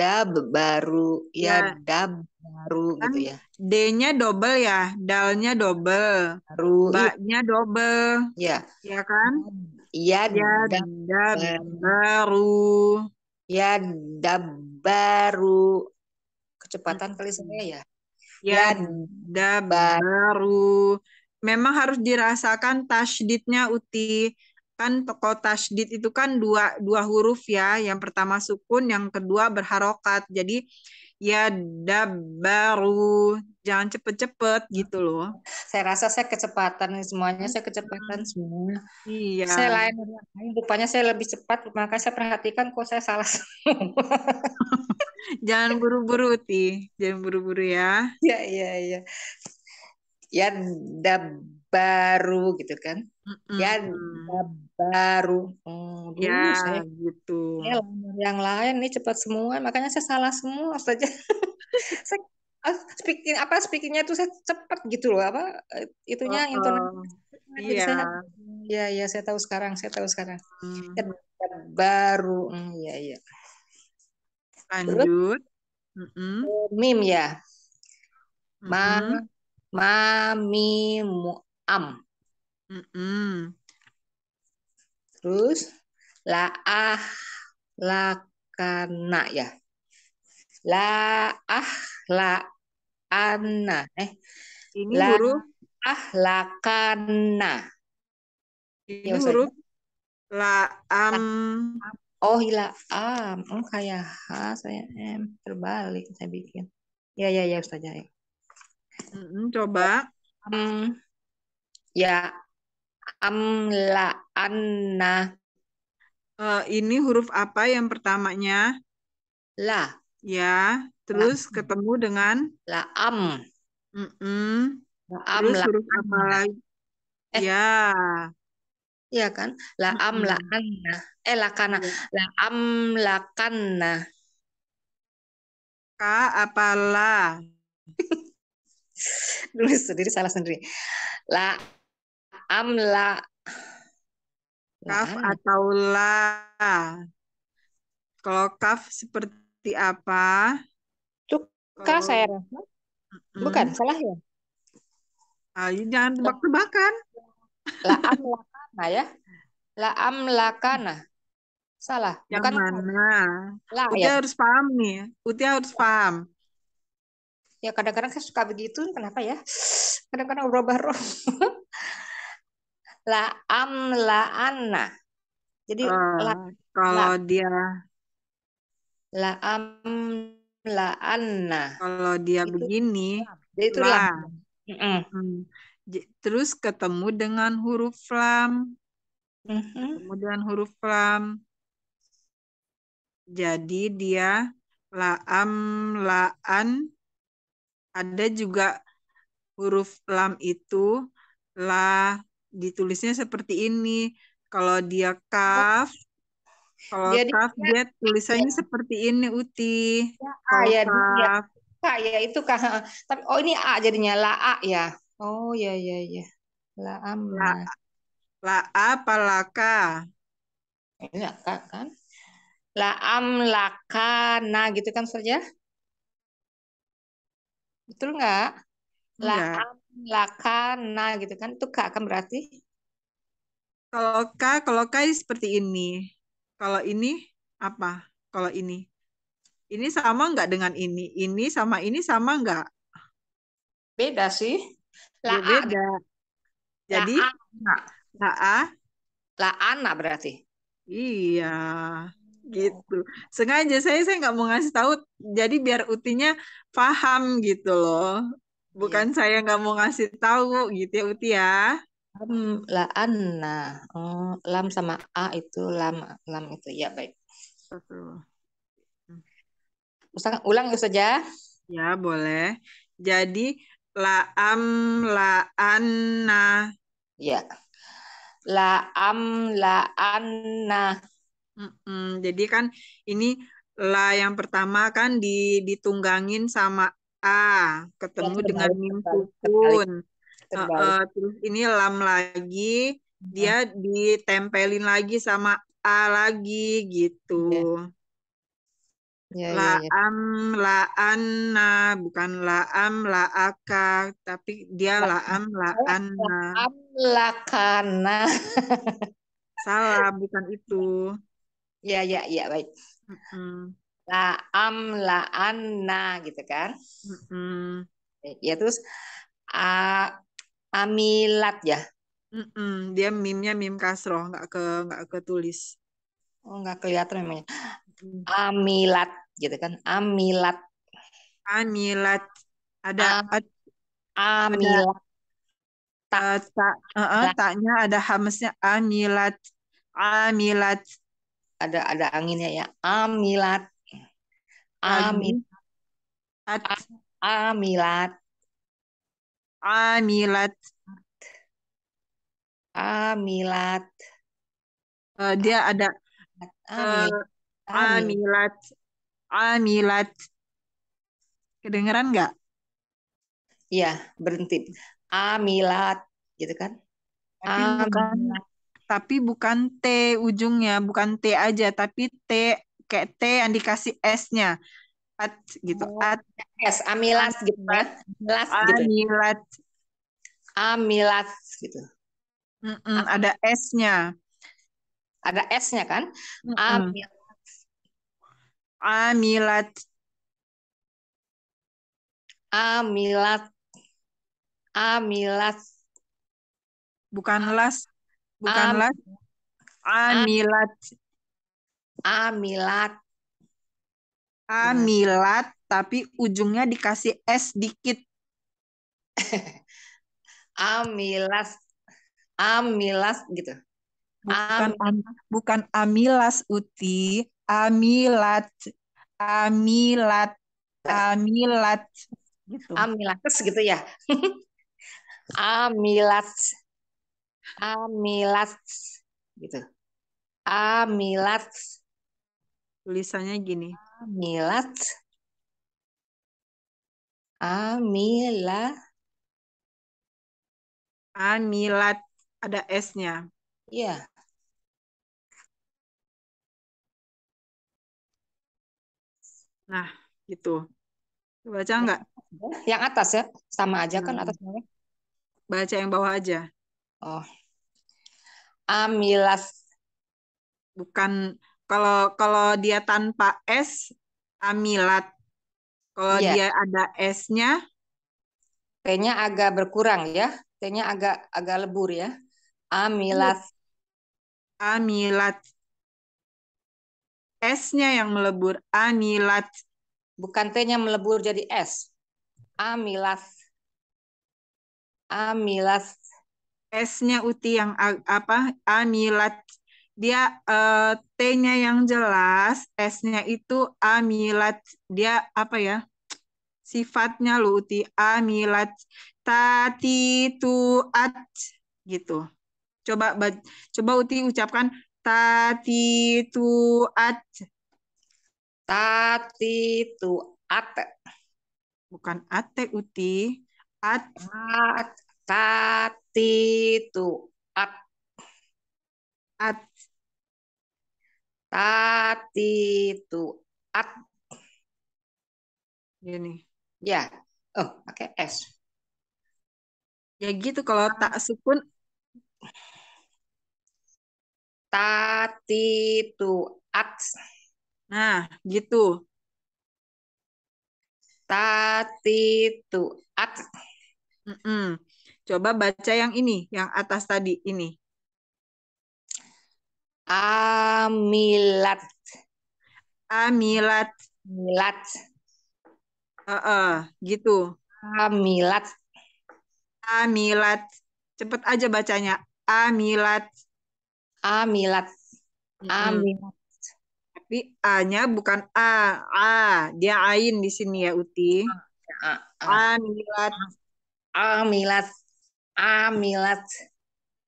A: Dab baru, ya, ya dab baru kan gitu ya. D-nya double ya, dalnya double, baru, ba-nya double. Ya. Ya kan? Ya, ya dab, dab baru. Ya dab baru. Kecepatan hmm. kali saya ya. Ya, ya dab baru. baru memang harus dirasakan tasdidnya uti kan toko tasdid itu kan dua dua huruf ya yang pertama sukun yang kedua berharokat jadi ya baru jangan cepet-cepet gitu loh saya rasa saya kecepatan semuanya saya kecepatan hmm. semua iya saya lain rupanya saya lebih cepat maka saya perhatikan kok saya salah semua (laughs) jangan buru-buru ti jangan buru-buru ya iya iya iya ya baru gitu kan mm-hmm. ya baru oh, dulu ya saya gitu ya yang lain nih cepat semua makanya saya salah semua saja (laughs) saya ah, speaking apa speakingnya tuh saya cepat gitu loh apa eh, itunya oh, oh. intonasi iya saya, ya ya saya tahu sekarang saya tahu sekarang mm. ya, baru mm, ya ya lanjut Terus, mm -hmm.
C: mim ya mm -hmm. ma mami muam. Mm -mm. Terus ah, la kana ya. Laah ana eh. Ini la, huruf ah
A: kana
D: Ini ya, huruf
A: la am Oh, la am. Oh, kayak ha, saya m terbalik saya bikin. Iya, iya, iya, ya, ya, ya, Ustazah. Ya hmm coba. Um, ya amla anna. Uh, ini huruf apa yang pertamanya? La. Ya, terus la. ketemu dengan la am. Mm-mm. La am terus la huruf am. apa Eh. Ya. Iya kan? La am la anna. Eh la kana.
D: Ya.
C: La am la kanna. Ka apa
A: la? (laughs) (laughs) Nulis sendiri salah sendiri. La am la kaf atau la. Kalau kaf seperti apa? Itu oh. saya Bukan, hmm. salah ya? Ah, jangan tebak-tebakan. (laughs) La am kana ya. La am kana Salah. Yang bukan mana? La, ya? harus paham nih. Uti harus paham ya kadang-kadang saya suka begitu kenapa ya (sighs) kadang-kadang berubah (laughs)
C: la am la anna jadi uh, la,
A: kalau la, dia la am la anna kalau dia itu, begini jadi itu Mm -mm. terus ketemu dengan huruf lam mm -hmm. kemudian huruf lam jadi dia la am la an ada juga huruf lam itu la ditulisnya seperti ini. Kalau dia kaf, kalau dia, kaf dia, dia tulisannya ya. seperti ini Uti. Ya, kalau ya, kaf, ya, ya itu kah. Tapi oh ini a jadinya la a ya. Oh ya ya ya. La a la, la a palaka. Ini laka kan? La am laka na gitu kan saja. Betul nggak? Laan, iya. lakana gitu kan. Itu Kak kan berarti? Kalau K, kalau K seperti ini. Kalau ini apa? Kalau ini. Ini sama nggak dengan ini? Ini sama ini sama nggak? Beda sih. La ya, beda. Jadi, la, a. la, a. La, ana berarti. Iya gitu sengaja saya saya nggak mau ngasih tahu jadi biar utinya paham gitu loh iya. bukan yeah. saya nggak mau ngasih tahu gitu ya uti ya lam
C: la anna oh, lam sama a itu lam lam itu
D: ya
A: baik usang ulang saja ya, ya? ya boleh jadi la am la anna ya la am la anna Mm-mm. Jadi kan ini la yang pertama kan di, ditunggangin sama a ketemu ya, dengan mim sukun. Uh, uh, terus ini lam lagi hmm. dia ditempelin lagi sama a lagi gitu. Ya. Ya, laam ya, ya. bukan laam laaka tapi dia laam laanna Laam
C: lakana.
A: Salah bukan itu.
C: Ya, ya, ya, baik. Mm-hmm. La'am, la'anna gitu kan.
A: Mm-hmm. Ya, terus a, amilat ya. Mm-mm. Dia mimnya mim kasroh, nggak ke nggak tulis. Oh, nggak kelihatan memangnya. Amilat gitu kan. Amilat. Amilat. Ada Am, amilat. Ada, tak uh, uh, eh, taknya eh, ada hamasnya amilat amilat ada ada anginnya ya. Amilat. amilat Amilat. Amilat. Amilat. Eh, dia ada eh, amilat. Amilat. Kedengeran nggak? Iya, berhenti. Amilat, gitu kan? Amilat tapi bukan T ujungnya, bukan T aja, tapi T kayak T yang dikasih S-nya. At gitu. Oh, At S, amilat gitu ya? amilas Amilat gitu. Amilat. Amilat gitu. Mm -mm, ada S-nya. Ada S-nya kan? Mm -mm. Amilat. Amilat.
C: Amilat. Amilat.
A: Bukan las, bukanlah amilat amilat amilat tapi ujungnya dikasih s dikit (laughs)
C: amilas
A: amilas gitu bukan am, bukan amilas uti amilat amilat amilat gitu amilates gitu ya (laughs) amilat amilats gitu. Amilats. Tulisannya gini. Amilats.
D: Amila. Amilat ada S-nya. Iya.
A: Nah, gitu. Baca nggak? Yang atas ya, sama aja kan hmm. atasnya Baca yang bawah aja. Oh. Amilas. Bukan kalau kalau dia tanpa S amilat. Kalau yeah. dia ada S-nya T-nya agak berkurang ya. T-nya agak agak lebur ya. Amilat. Amilat. S-nya yang melebur. Amilat. Bukan T-nya melebur jadi S. Amilas. Amilas. S-nya uti yang apa amilat dia uh, T-nya yang jelas, S-nya itu amilat. Dia apa ya? Sifatnya lu uti amilat tati tuat gitu. Coba coba uti ucapkan tati tuat. Tati tuat. Bukan ate uti. At. At. Tatituat. At. at at ini iya Ya. Oh, pakai okay. S. Ya gitu kalau tak sukun at Nah, gitu. at Mm -mm. Coba baca yang ini, yang atas tadi ini. Amilat. Amilat. Milat. Uh -uh, gitu. Amilat. Amilat. Cepet aja bacanya. Amilat. Amilat. Amilat. Hmm. Tapi A-nya bukan A. A. Dia ain di sini ya, Uti. A. A. Amilat. Amilat amilat.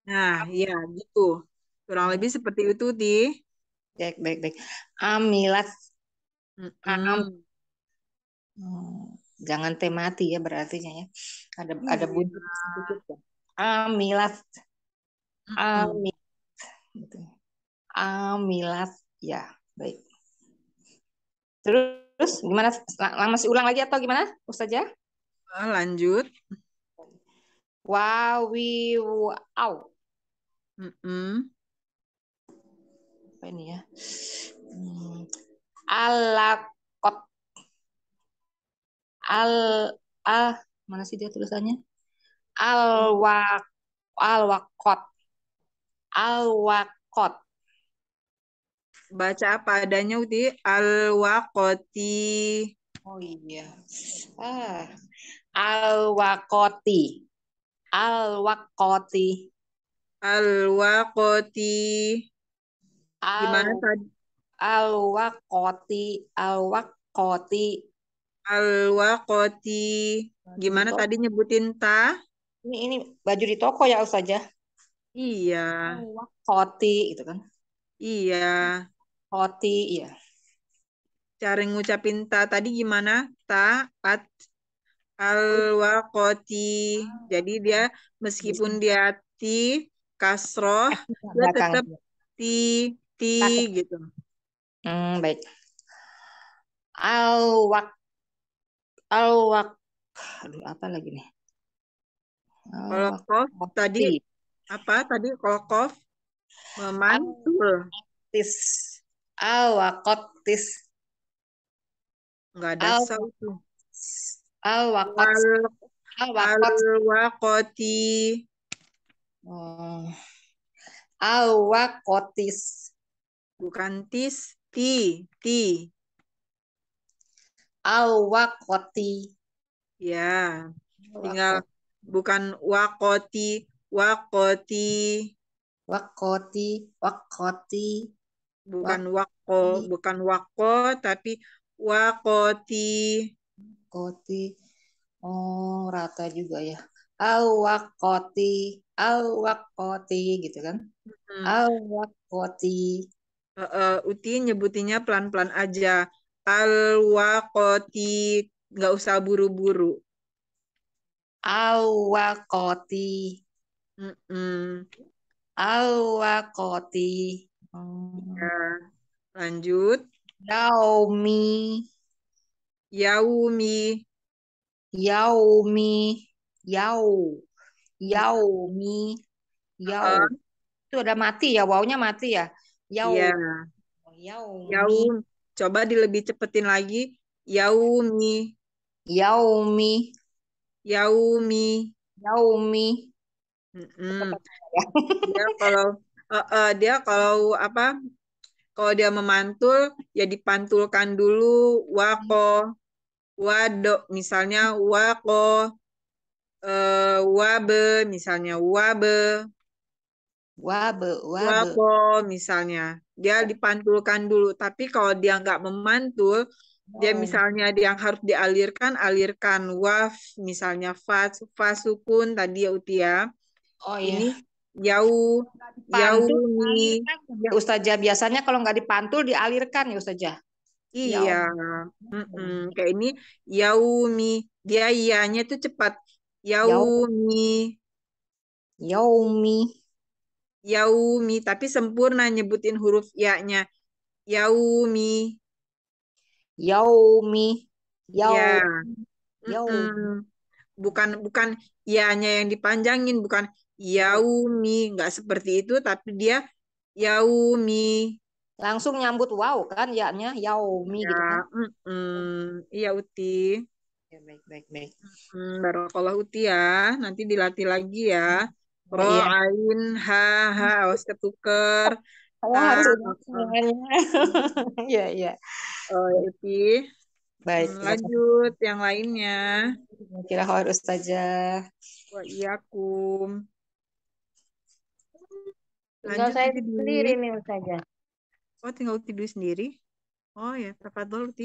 A: Ah, nah, ya gitu. Kurang lebih seperti itu, Ti. Baik, baik, baik. Amilat. Ah, ah, mm -hmm. Am.
C: Jangan temati ya berarti ya. Ada mm ada iya. bunyi sedikit ya. Amilat. Amilat. Gitu. Amilat. Ya,
A: baik. Terus gimana? Masih ulang lagi atau gimana, Ustazah? Lanjut. Wawi
C: au. Mm Apa ini ya? Hmm. Alakot. Al al mana sih dia tulisannya? Alwak
A: alwakot. Alwakot. Baca apa adanya Uti? Alwakoti. Oh iya. Ah. Alwakoti al waqoti al waqoti Gimana tadi? al waqoti al waqoti al waqoti Gimana tadi nyebutin ta? Ini ini baju di toko ya saja. Ya? Iya. Koti gitu kan? Iya. Koti, iya. Cara ngucapin ta tadi gimana? Ta, at, al waqoti ah. Jadi dia meskipun dia ti kasroh eh, dia tetap ti ti gitu.
C: Hmm, baik. Al wak al
A: wak aduh apa lagi nih? Kalau kof tadi apa tadi kalau kof memantul tis al wakotis nggak ada satu Al waqat. Al waqat. Al Oh. Al Bukan tis, ti, ti. Al Ya. Tinggal bukan wakoti, wakoti. Wakoti, wakoti. Bukan wako, bukan wako, tapi wakoti koti oh rata juga ya al wakoti al
C: wakoti gitu kan hmm. al wakoti
A: uh, uh, uti nyebutinnya pelan pelan aja al wakoti nggak usah buru buru al wakoti hmm, -mm. al Hmm. Ya. Lanjut. Yaumi. Yaumi. Yaumi. Yau. Yaumi. Yau. Uh -huh. Itu ada mati ya, wawnya mati ya. Yau. Yeah. Oh, yaumi. Yaum. Coba dilebih cepetin lagi. Yaumi. Yaumi. Yaumi. Yaumi. Mm -mm. Ya. dia kalau uh, uh, dia kalau apa kalau dia memantul ya dipantulkan dulu wako wado misalnya wako uh, wabe misalnya wabe wabe wako misalnya dia iya. dipantulkan dulu tapi kalau dia nggak memantul
B: dia oh. misalnya
A: dia yang harus dialirkan alirkan waf misalnya fas fasukun tadi ya utia ya. oh iya ini jauh jauh ini. ya, ustazah biasanya kalau nggak dipantul dialirkan ya ustazah Ya iya, mm -mm. kayak ini yaumi dia ianya itu cepat yaumi yaumi yaumi tapi sempurna nyebutin huruf ianya. yaumi yaumi yaumi ya. yaumi mm -mm. bukan bukan ianya yang dipanjangin bukan yaumi nggak seperti itu tapi dia yaumi langsung nyambut wow kan ya nya yaumi ya, gitu kan. Mm, mm, iya Uti.
C: Ya, baik baik baik.
A: baru barokallah Uti ya. Nanti dilatih lagi ya. Ro iya. ain ha ha awas ketuker. Oh, harus Iya iya. Oh, ya, Uti. Baik. Mm, lanjut yang lainnya. Kira harus saja. Wa iyakum. kalau saya sendiri nih Ustazah. Oh, tinggal tidur sendiri. Oh ya, dulu Uti.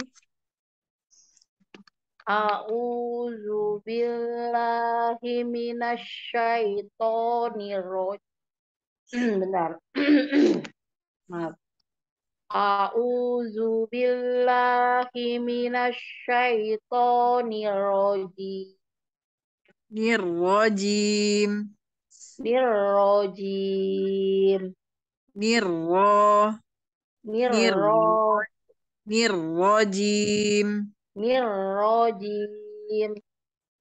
C: A'udzu billahi minasyaitonir rajim. (clears throat) (clears throat) Maaf. A'udzu billahi minasyaitonir
A: rajim. Nirrojim. Nirrojim. Nirro. Niro, Nirojim, Nirojim,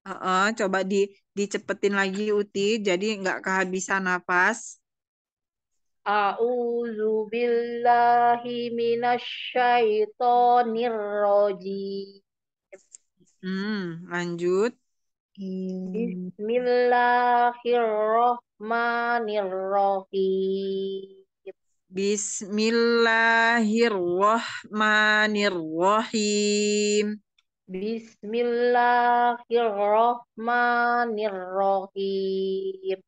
A: Uh -uh, coba di dicepetin lagi Uti, jadi nggak kehabisan nafas.
C: A'udzu
A: billahi Hmm, lanjut.
C: Bismillahirrahmanirrahim.
A: Bismillahirrohmanirrohim.
C: Bismillahirrohmanirrohim.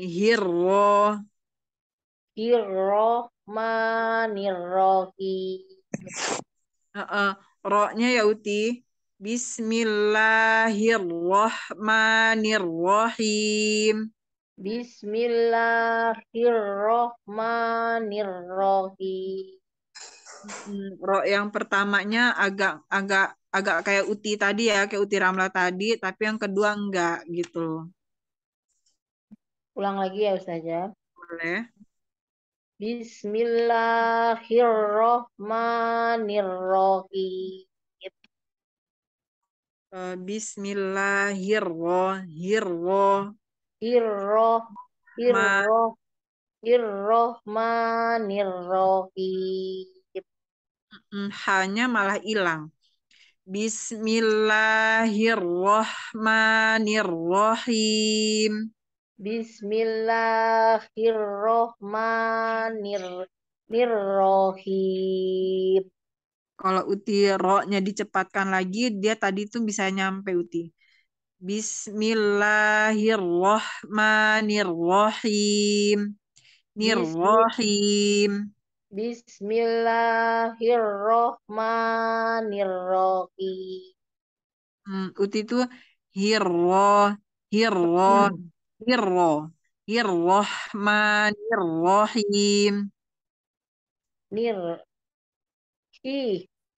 A: Hirro. Hirrohmanirrohim. Uh -uh. Roknya ya Uti. Bismillahirrohmanirrohim. Bismillahirrohmanirrohim. Ro yang pertamanya agak agak agak kayak uti tadi ya, kayak uti ramla tadi, tapi yang kedua enggak gitu. Ulang lagi ya Ustazah. Boleh. Bismillahirrohmanirrohim.
C: Eh, Bismillahirrohmanirrohim. Irroh
A: Irroh Irrohmanirrohim. Hanya malah hilang. Bismillahirrohmanirrohim.
C: Bismillahirrohmanirrohim.
A: Kalau Uti roknya dicepatkan lagi, dia tadi tuh bisa nyampe Uti. Bismillahirrahmanirrahim. Nirrahim.
C: Bismillahirrahmanirrahim.
A: Hmm, uti itu hirro, hirro, hmm. hirro, hirrohmanirrohim. Nir,
C: hi,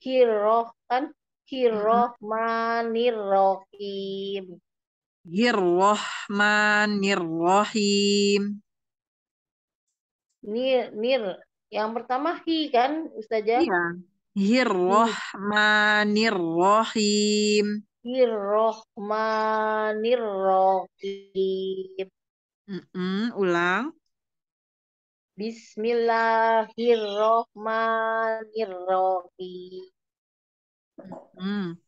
C: hirroh kan Bismillahirrahmanirrahim.
A: Bismillahirrohmanirrohim.
C: Nir, nir. Yang pertama hi kan, Ustazah?
A: Iya. Hirrohmanirrohim.
C: Hirrohmanirrohim.
A: Mm -mm, ulang.
C: Bismillahirrohmanirrohim.
A: Hmm.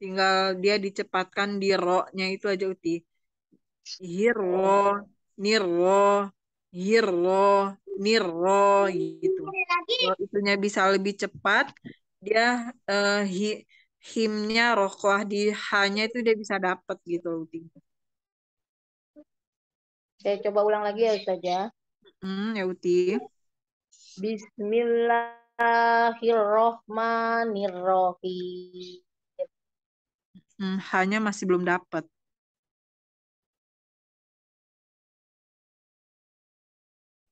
A: Tinggal dia dicepatkan di ro-nya itu aja Uti. Hiro, niro, hiro, niro gitu. Kalau itunya bisa lebih cepat, dia uh, hi, himnya rokoah di hanya itu dia bisa dapat gitu Uti.
C: Saya coba ulang lagi ya Ustazah. Hmm, ya Uti. Bismillah Bismillahirrahmanirrahim.
A: Hmm, hanya
D: masih belum dapat.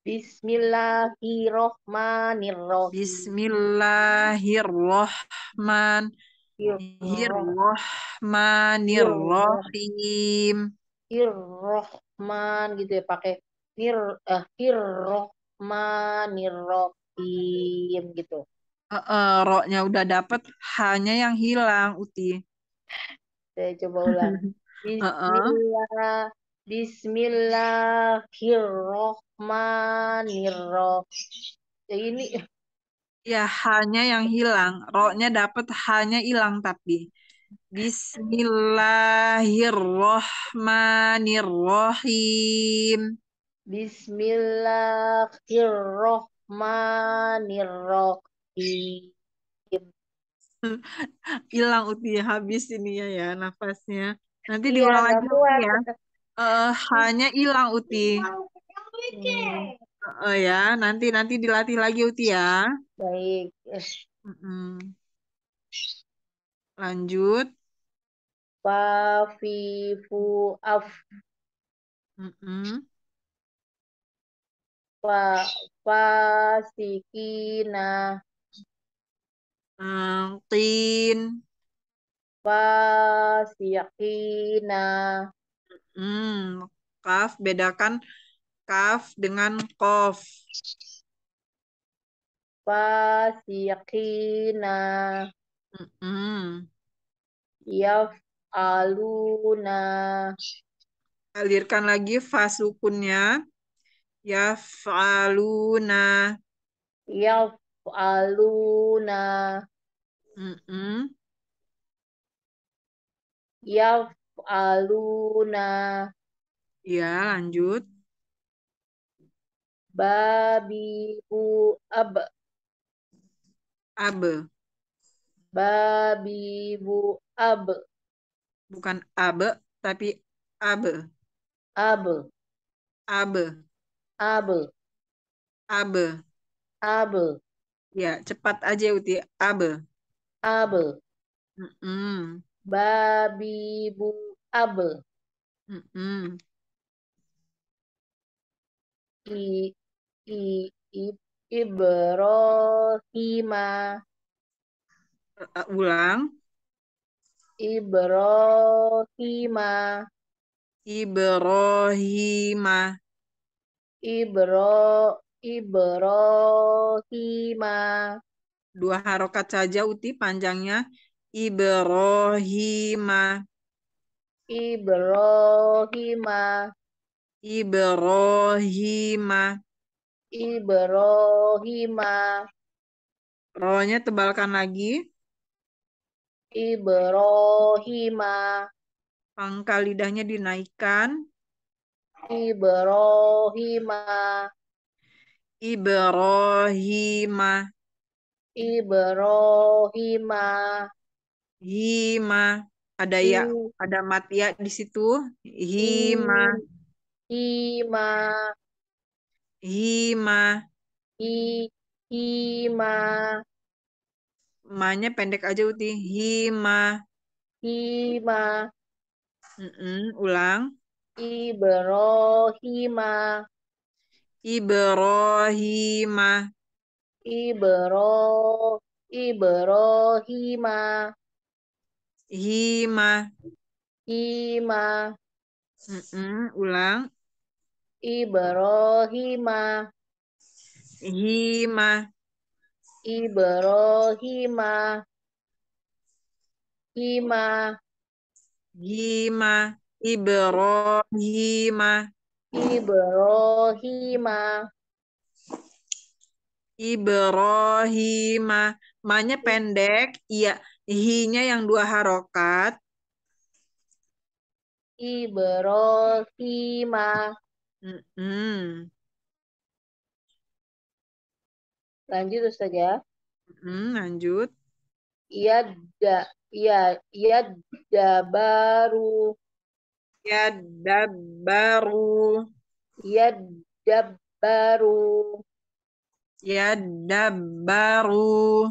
A: Bismillahirrohmanirrohim. Bismillahirrahmanirrahim. Irrohman gitu ya pakai nir
C: eh, hirrohmanirrohim tim gitu.
A: Uh, uh, roknya udah dapet, hanya yang hilang, Uti. Saya coba (laughs) ulang. Bismillah,
C: Bismillahirrohmanirrohim. Ini
A: ya hanya yang hilang, roknya dapet hanya hilang tapi. Bismillahirrohmanirrohim. Bismillahirrohmanirrohim. Bismillahirrahmanirrahim. Hilang uti habis ini ya, ya nafasnya. Nanti iya, diulang ya, lagi keluar, ya. Uh, eh, hanya hilang uti. Hmm. Uh, ya, nanti nanti dilatih lagi uti ya. Baik. Mm -mm. Lanjut.
C: Wafifu af. Mm -mm fa fasikina
A: hmm, tin fasikina ya, hmm, kaf bedakan kaf dengan kof fasikina hmm, ya yaf'aluna alirkan lagi fasukunnya Yaf'aluna. Yaf'aluna.
C: Mm -mm. Yaf'aluna. Ya, lanjut. babi bu ab.
A: Ab. bu ab. Bukan ab, tapi ab. Ab. Ab. Abel. Abel. Abel. Ya, cepat aja Uti. Abel. Abel. Mm -mm. Babi
C: bu Abel. Mm -mm. I, i, i, Ibrahima.
A: Uh, ulang.
C: Ibrahima. Ibrahima.
A: Ibro
C: Ibrohima.
A: Dua harokat saja Uti panjangnya. Ibrohima. Ibrohima. Ibrohima.
C: Ibrohima.
A: Rohnya tebalkan lagi. Ibrohima. Pangkal lidahnya dinaikkan. Ibrahima. Ibrahima. Ibrahima. Hima. Ada ya, ada matia ya di situ. Hima. Hima. Hima. Hi, hima. Manya pendek aja Uti. Hima. Hima. Mm -mm, ulang. Ibrahima Ibrahima Ibro Ibrahima Hima
C: Hima mm -mm, ulang Ibrahima Hima Ibrahima Hima
A: Hima Ibrahim. Ibrahim. Ibrahim. Manya iya. pendek, iya. Hinya yang dua harokat.
C: Ibrahim. Mm -mm. Lanjut saja, ya.
A: Mm, lanjut.
C: Iya da iya iya baru
A: Yadabbaru. Yadabbaru. Ya baru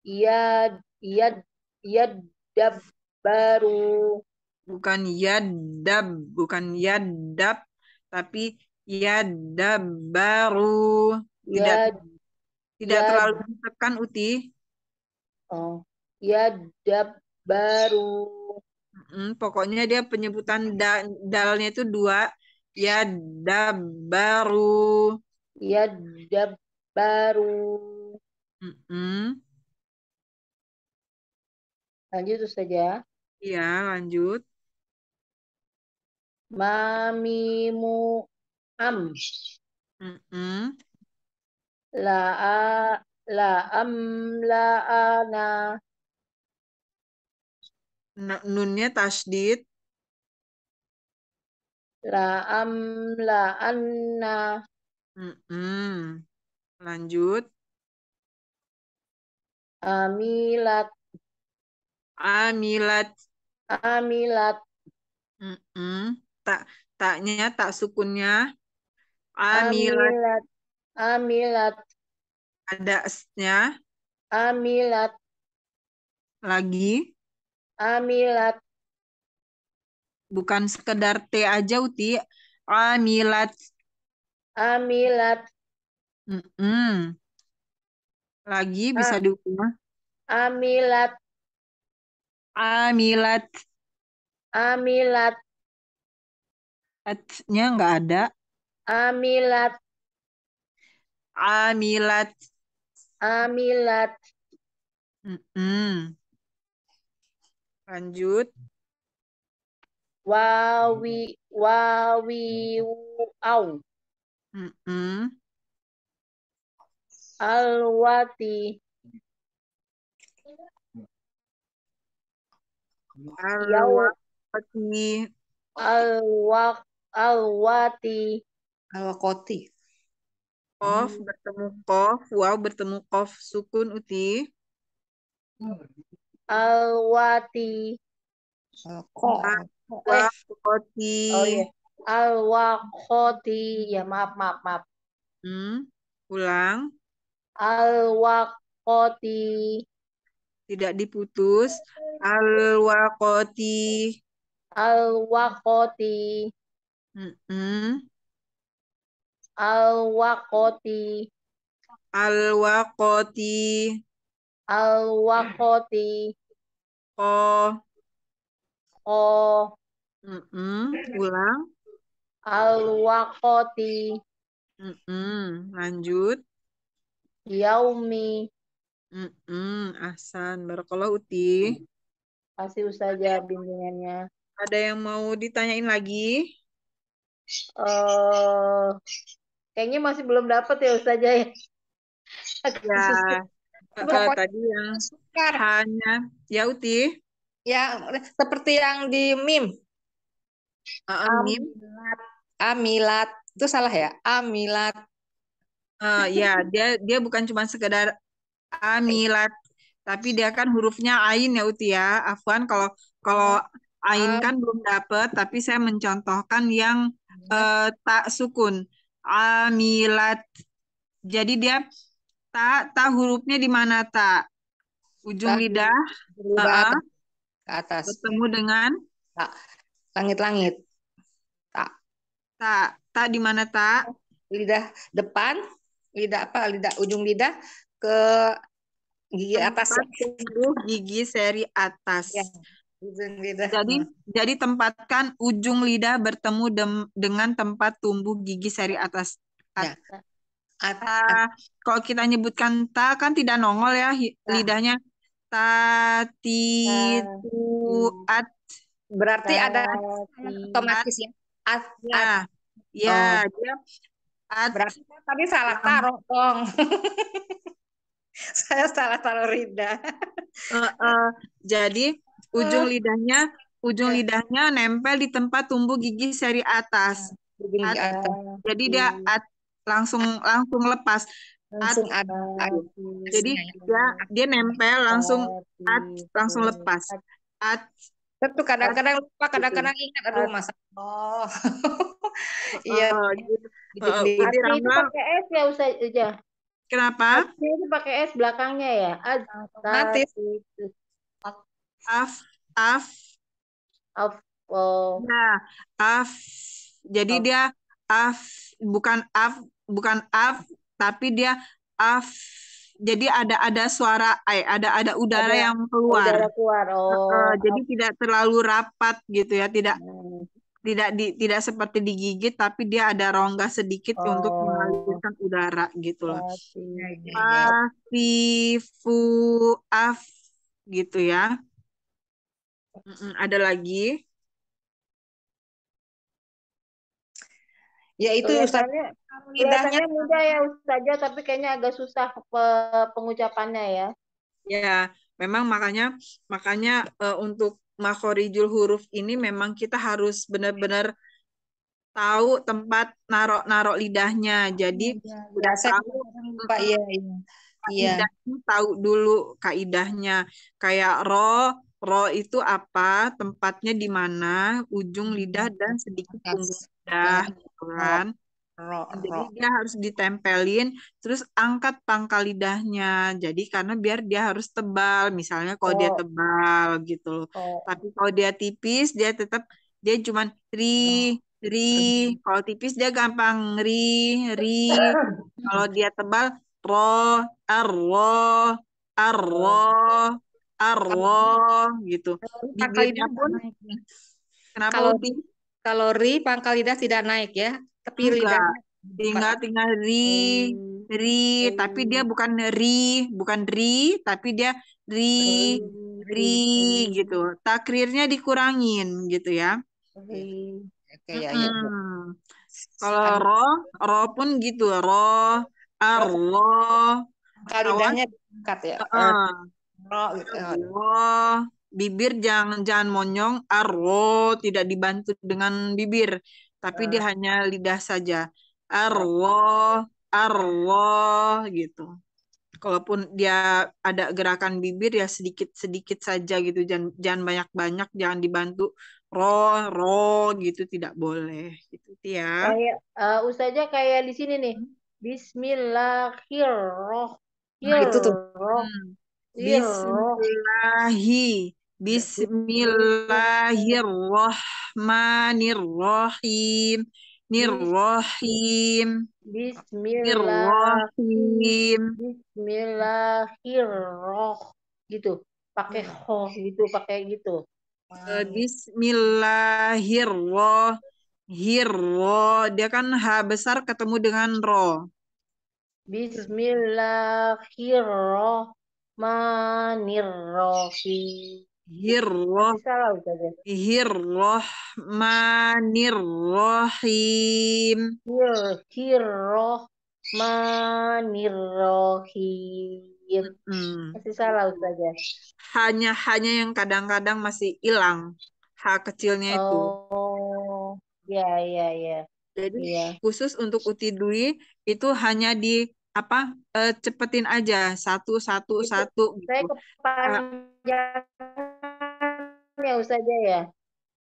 A: Yad yad ya baru Bukan yadab, bukan yadab, tapi yadabbaru. Ya tidak yad, tidak yad, terlalu ditekan uti. Oh, baru mm, pokoknya dia penyebutan da, dalnya itu dua ya baru, ya baru. mm -mm.
C: lanjut saja
A: iya lanjut
C: mamimu am mm -mm. la a la am la ana
A: nunnya tasdid la
C: am la anna
A: mm -mm. lanjut amilat amilat amilat mm -mm. tak taknya tak sukunnya amilat amilat, amilat. ada esnya amilat lagi Amilat. Bukan sekedar T aja Uti. Amilat. Amilat. Mm -mm. Lagi ah. bisa ah.
D: diulang.
C: Amilat. Amilat. Amilat.
A: Atnya nggak ada.
C: Amilat.
A: Amilat.
C: Amilat.
A: Mm -mm. Lanjut.
C: Wawi wawi au. Mm -mm. Alwati. Alwati.
A: Alwak alwati. Alwakoti. Kof bertemu kof, wow bertemu kof sukun uti. Alwati.
C: Alwakoti. Oh iya. Alwakoti. Ya maaf
A: maaf maaf. Hmm, ulang. Alwakoti. Tidak diputus. Alwakoti. Alwakoti.
D: Hmm. -mm.
C: Alwakoti. Alwakoti al wakoti Ko. Oh. Ko. Oh. Mm -mm. Ulang. al wakoti
A: Mm -mm. Lanjut. Yaumi. Mm -mm. baru Barakallah Uti. pasti usaha bimbingannya. Ada yang mau ditanyain lagi? Uh, kayaknya masih belum dapat ya Ustazah ya. ya kalau tadi yang sukar. hanya yauti ya seperti yang di mim uh, mim amilat amilat itu salah ya amilat uh, ya dia dia bukan cuma sekedar amilat tapi dia kan hurufnya ain ya uti ya afwan kalau kalau iya. ain kan belum dapet tapi saya mencontohkan yang uh, tak sukun amilat jadi dia Ta, ta hurufnya di mana ta? Ujung ta, lidah. Ta, atas, ke atas. Bertemu dengan ta. Langit-langit. Ta. Ta, ta di mana ta? Lidah depan, lidah apa? Lidah ujung lidah ke gigi tempat atas. Ya? Huruf gigi seri atas. Ya. Ujung lidah. Jadi jadi tempatkan ujung lidah bertemu dem, dengan tempat tumbuh gigi seri atas. atas. Ya. At, at. Kalau kita nyebutkan ta kan tidak nongol ya lidahnya. Ta, ti, tu, hmm. at. Berarti ta, ada otomatis ya. At, ya. At. Ya, oh. dia at. Berarti tadi salah taruh dong. (laughs) Saya salah taruh lidah. uh, uh, jadi ujung eh. lidahnya ujung eh. lidahnya nempel di tempat tumbuh gigi seri atas. At, atas. Jadi dia hmm. at langsung langsung lepas langsung at, at, at. jadi iya, iya. dia dia nempel langsung oh, at langsung iya. lepas at tentu kan kadang-kadang lupa kadang-kadang ingat aduh masa oh (laughs) iya oh, gitu. Gitu pakai S ya usah aja kenapa ini pakai S belakangnya ya
B: otomatis af
A: af af oh nah af jadi dia af bukan af bukan af tapi dia af jadi ada ada suara eh ada ada udara ada yang keluar. Udara keluar. Oh. Uh, jadi tidak terlalu rapat gitu ya, tidak hmm. tidak di tidak seperti digigit tapi dia ada rongga sedikit oh. untuk mengalirkan udara gitu loh. Afifu af gitu ya. Mm -mm, ada lagi.
D: Ya itu Ustaznya
C: indahnya mudah ya Ustazah tapi kayaknya agak susah pe pengucapannya ya.
A: Ya, memang makanya makanya uh, untuk makhorijul huruf ini memang kita harus benar-benar tahu tempat narok-narok lidahnya. Jadi ya, tahu Pak ya. Iya. iya. iya. tahu dulu kaidahnya. Kayak ro Ro itu apa, tempatnya di mana, ujung hmm. lidah dan sedikit punggung lidah kan Jadi dia harus ditempelin, terus angkat pangkal lidahnya. Jadi karena biar dia harus tebal, misalnya kalau dia oh. tebal gitu loh. Oh. Tapi kalau dia tipis, dia tetap dia cuma ri oh. ri. Kalau tipis dia gampang ri ri. (coughs) Kalau dia tebal ro arro arro arro gitu. Di pun kenapa kalau kalori pangkal lidah tidak naik ya, tapi lidah tinggal tinggal ri hmm. ri hmm. tapi dia hmm. bukan ri bukan ri tapi dia ri hmm. ri hmm. gitu takrirnya dikurangin gitu ya okay. Okay, ya, ya. ya. Hmm. kalau ro ro pun gitu ro arlo kalidanya dekat ya uh, ro gitu. ro bibir jangan jangan monyong arwo tidak dibantu dengan bibir tapi uh. dia eh. hanya lidah saja arwo arwo gitu kalaupun dia ada gerakan bibir ya sedikit sedikit saja gitu jangan jangan banyak banyak jangan dibantu ro ro gitu tidak boleh gitu ya kayak
C: uh, eh, usahanya kayak di sini nih Bismillahirrahmanirrahim nah, itu tuh hmm.
A: Bismillahi Bismillahirrahmanirrahim. Nirrahim. Bismillahirrohim. Bismillahirroh, Gitu. Pakai hmm. ho gitu, pakai gitu. Eh, Bismillahirrahmanirrahim. dia kan H besar ketemu dengan Ro. Bismillahirrahmanirrahim. Bismillahirrahmanirrahim. Bismillahirrahmanirrahim. Masih salah saja. Hanya-hanya yang kadang-kadang masih hilang. hak kecilnya itu. Oh, ya, ya, ya. Jadi ya. khusus untuk utidui itu hanya di apa eh, cepetin aja satu satu satu. Gitu. Saya kepanjangan ya Ustazah
C: ya?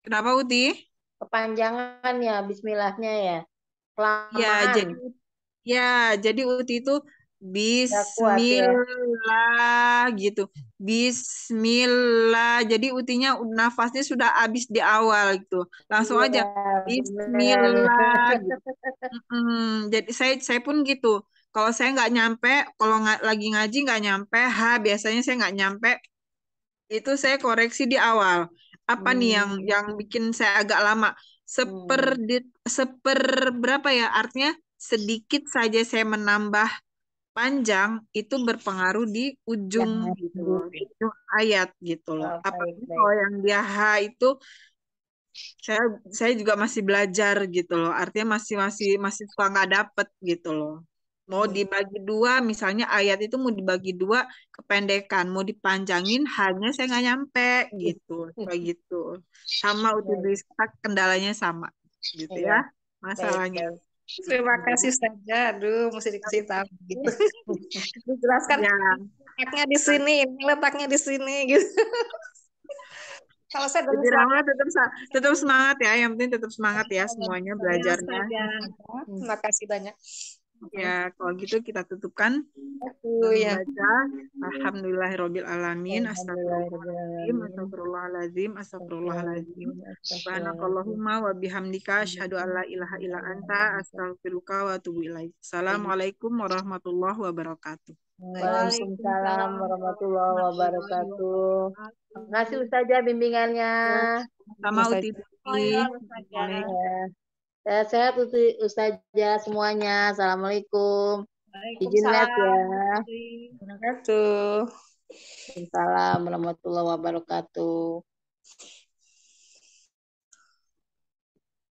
C: Kenapa
A: Uti? Kepanjangan ya bismillahnya ya. ya Kelamaan. Ya, jadi ya, jadi Uti itu ya? Bismillah gitu. Bismillah. Jadi utinya nafasnya sudah habis di awal gitu. Langsung ya, aja Bismillah. Gitu. jadi saya saya pun gitu. Kalau saya nggak nyampe, kalau lagi ngaji nggak nyampe, ha biasanya saya nggak nyampe itu saya koreksi di awal. Apa hmm. nih yang hmm. yang bikin saya agak lama? Seper hmm. seper berapa ya? Artinya sedikit saja saya menambah panjang itu iya. berpengaruh di ujung ya, gitu, ujung ayat gitu loh. Oh, Apalagi baik. kalau yang dia H itu saya saya juga masih belajar gitu loh. Artinya masih masih masih suka nggak dapet gitu loh mau dibagi dua misalnya ayat itu mau dibagi dua kependekan mau dipanjangin hanya saya nggak nyampe gitu kayak gitu sama udah bisa kendalanya sama gitu ya iya. masalahnya terima kasih saja aduh mesti dikasih tahu gitu (laughs) dijelaskan ya. letaknya di sini letaknya di sini gitu (laughs) kalau saya tetap semangat. tetap tetap semangat ya yang penting tetap semangat ya iya, semuanya belajarnya terima kasih banyak Ya, kalau gitu kita tutupkan. Iya. Alhamdulillah Robbil Alamin. Astagfirullahaladzim. Astagfirullahaladzim. Subhanakallahumma Assalamualaikum warahmatullahi wabarakatuh. Waalaikumsalam warahmatullahi
C: wabarakatuh. Terima kasih Ustazah bimbingannya. Sama Uti. Terima iya, kasih. Sehat-sehat Ustazah semuanya. Assalamualaikum. Izin ya. Terima kasih. Assalamualaikum warahmatullahi wabarakatuh.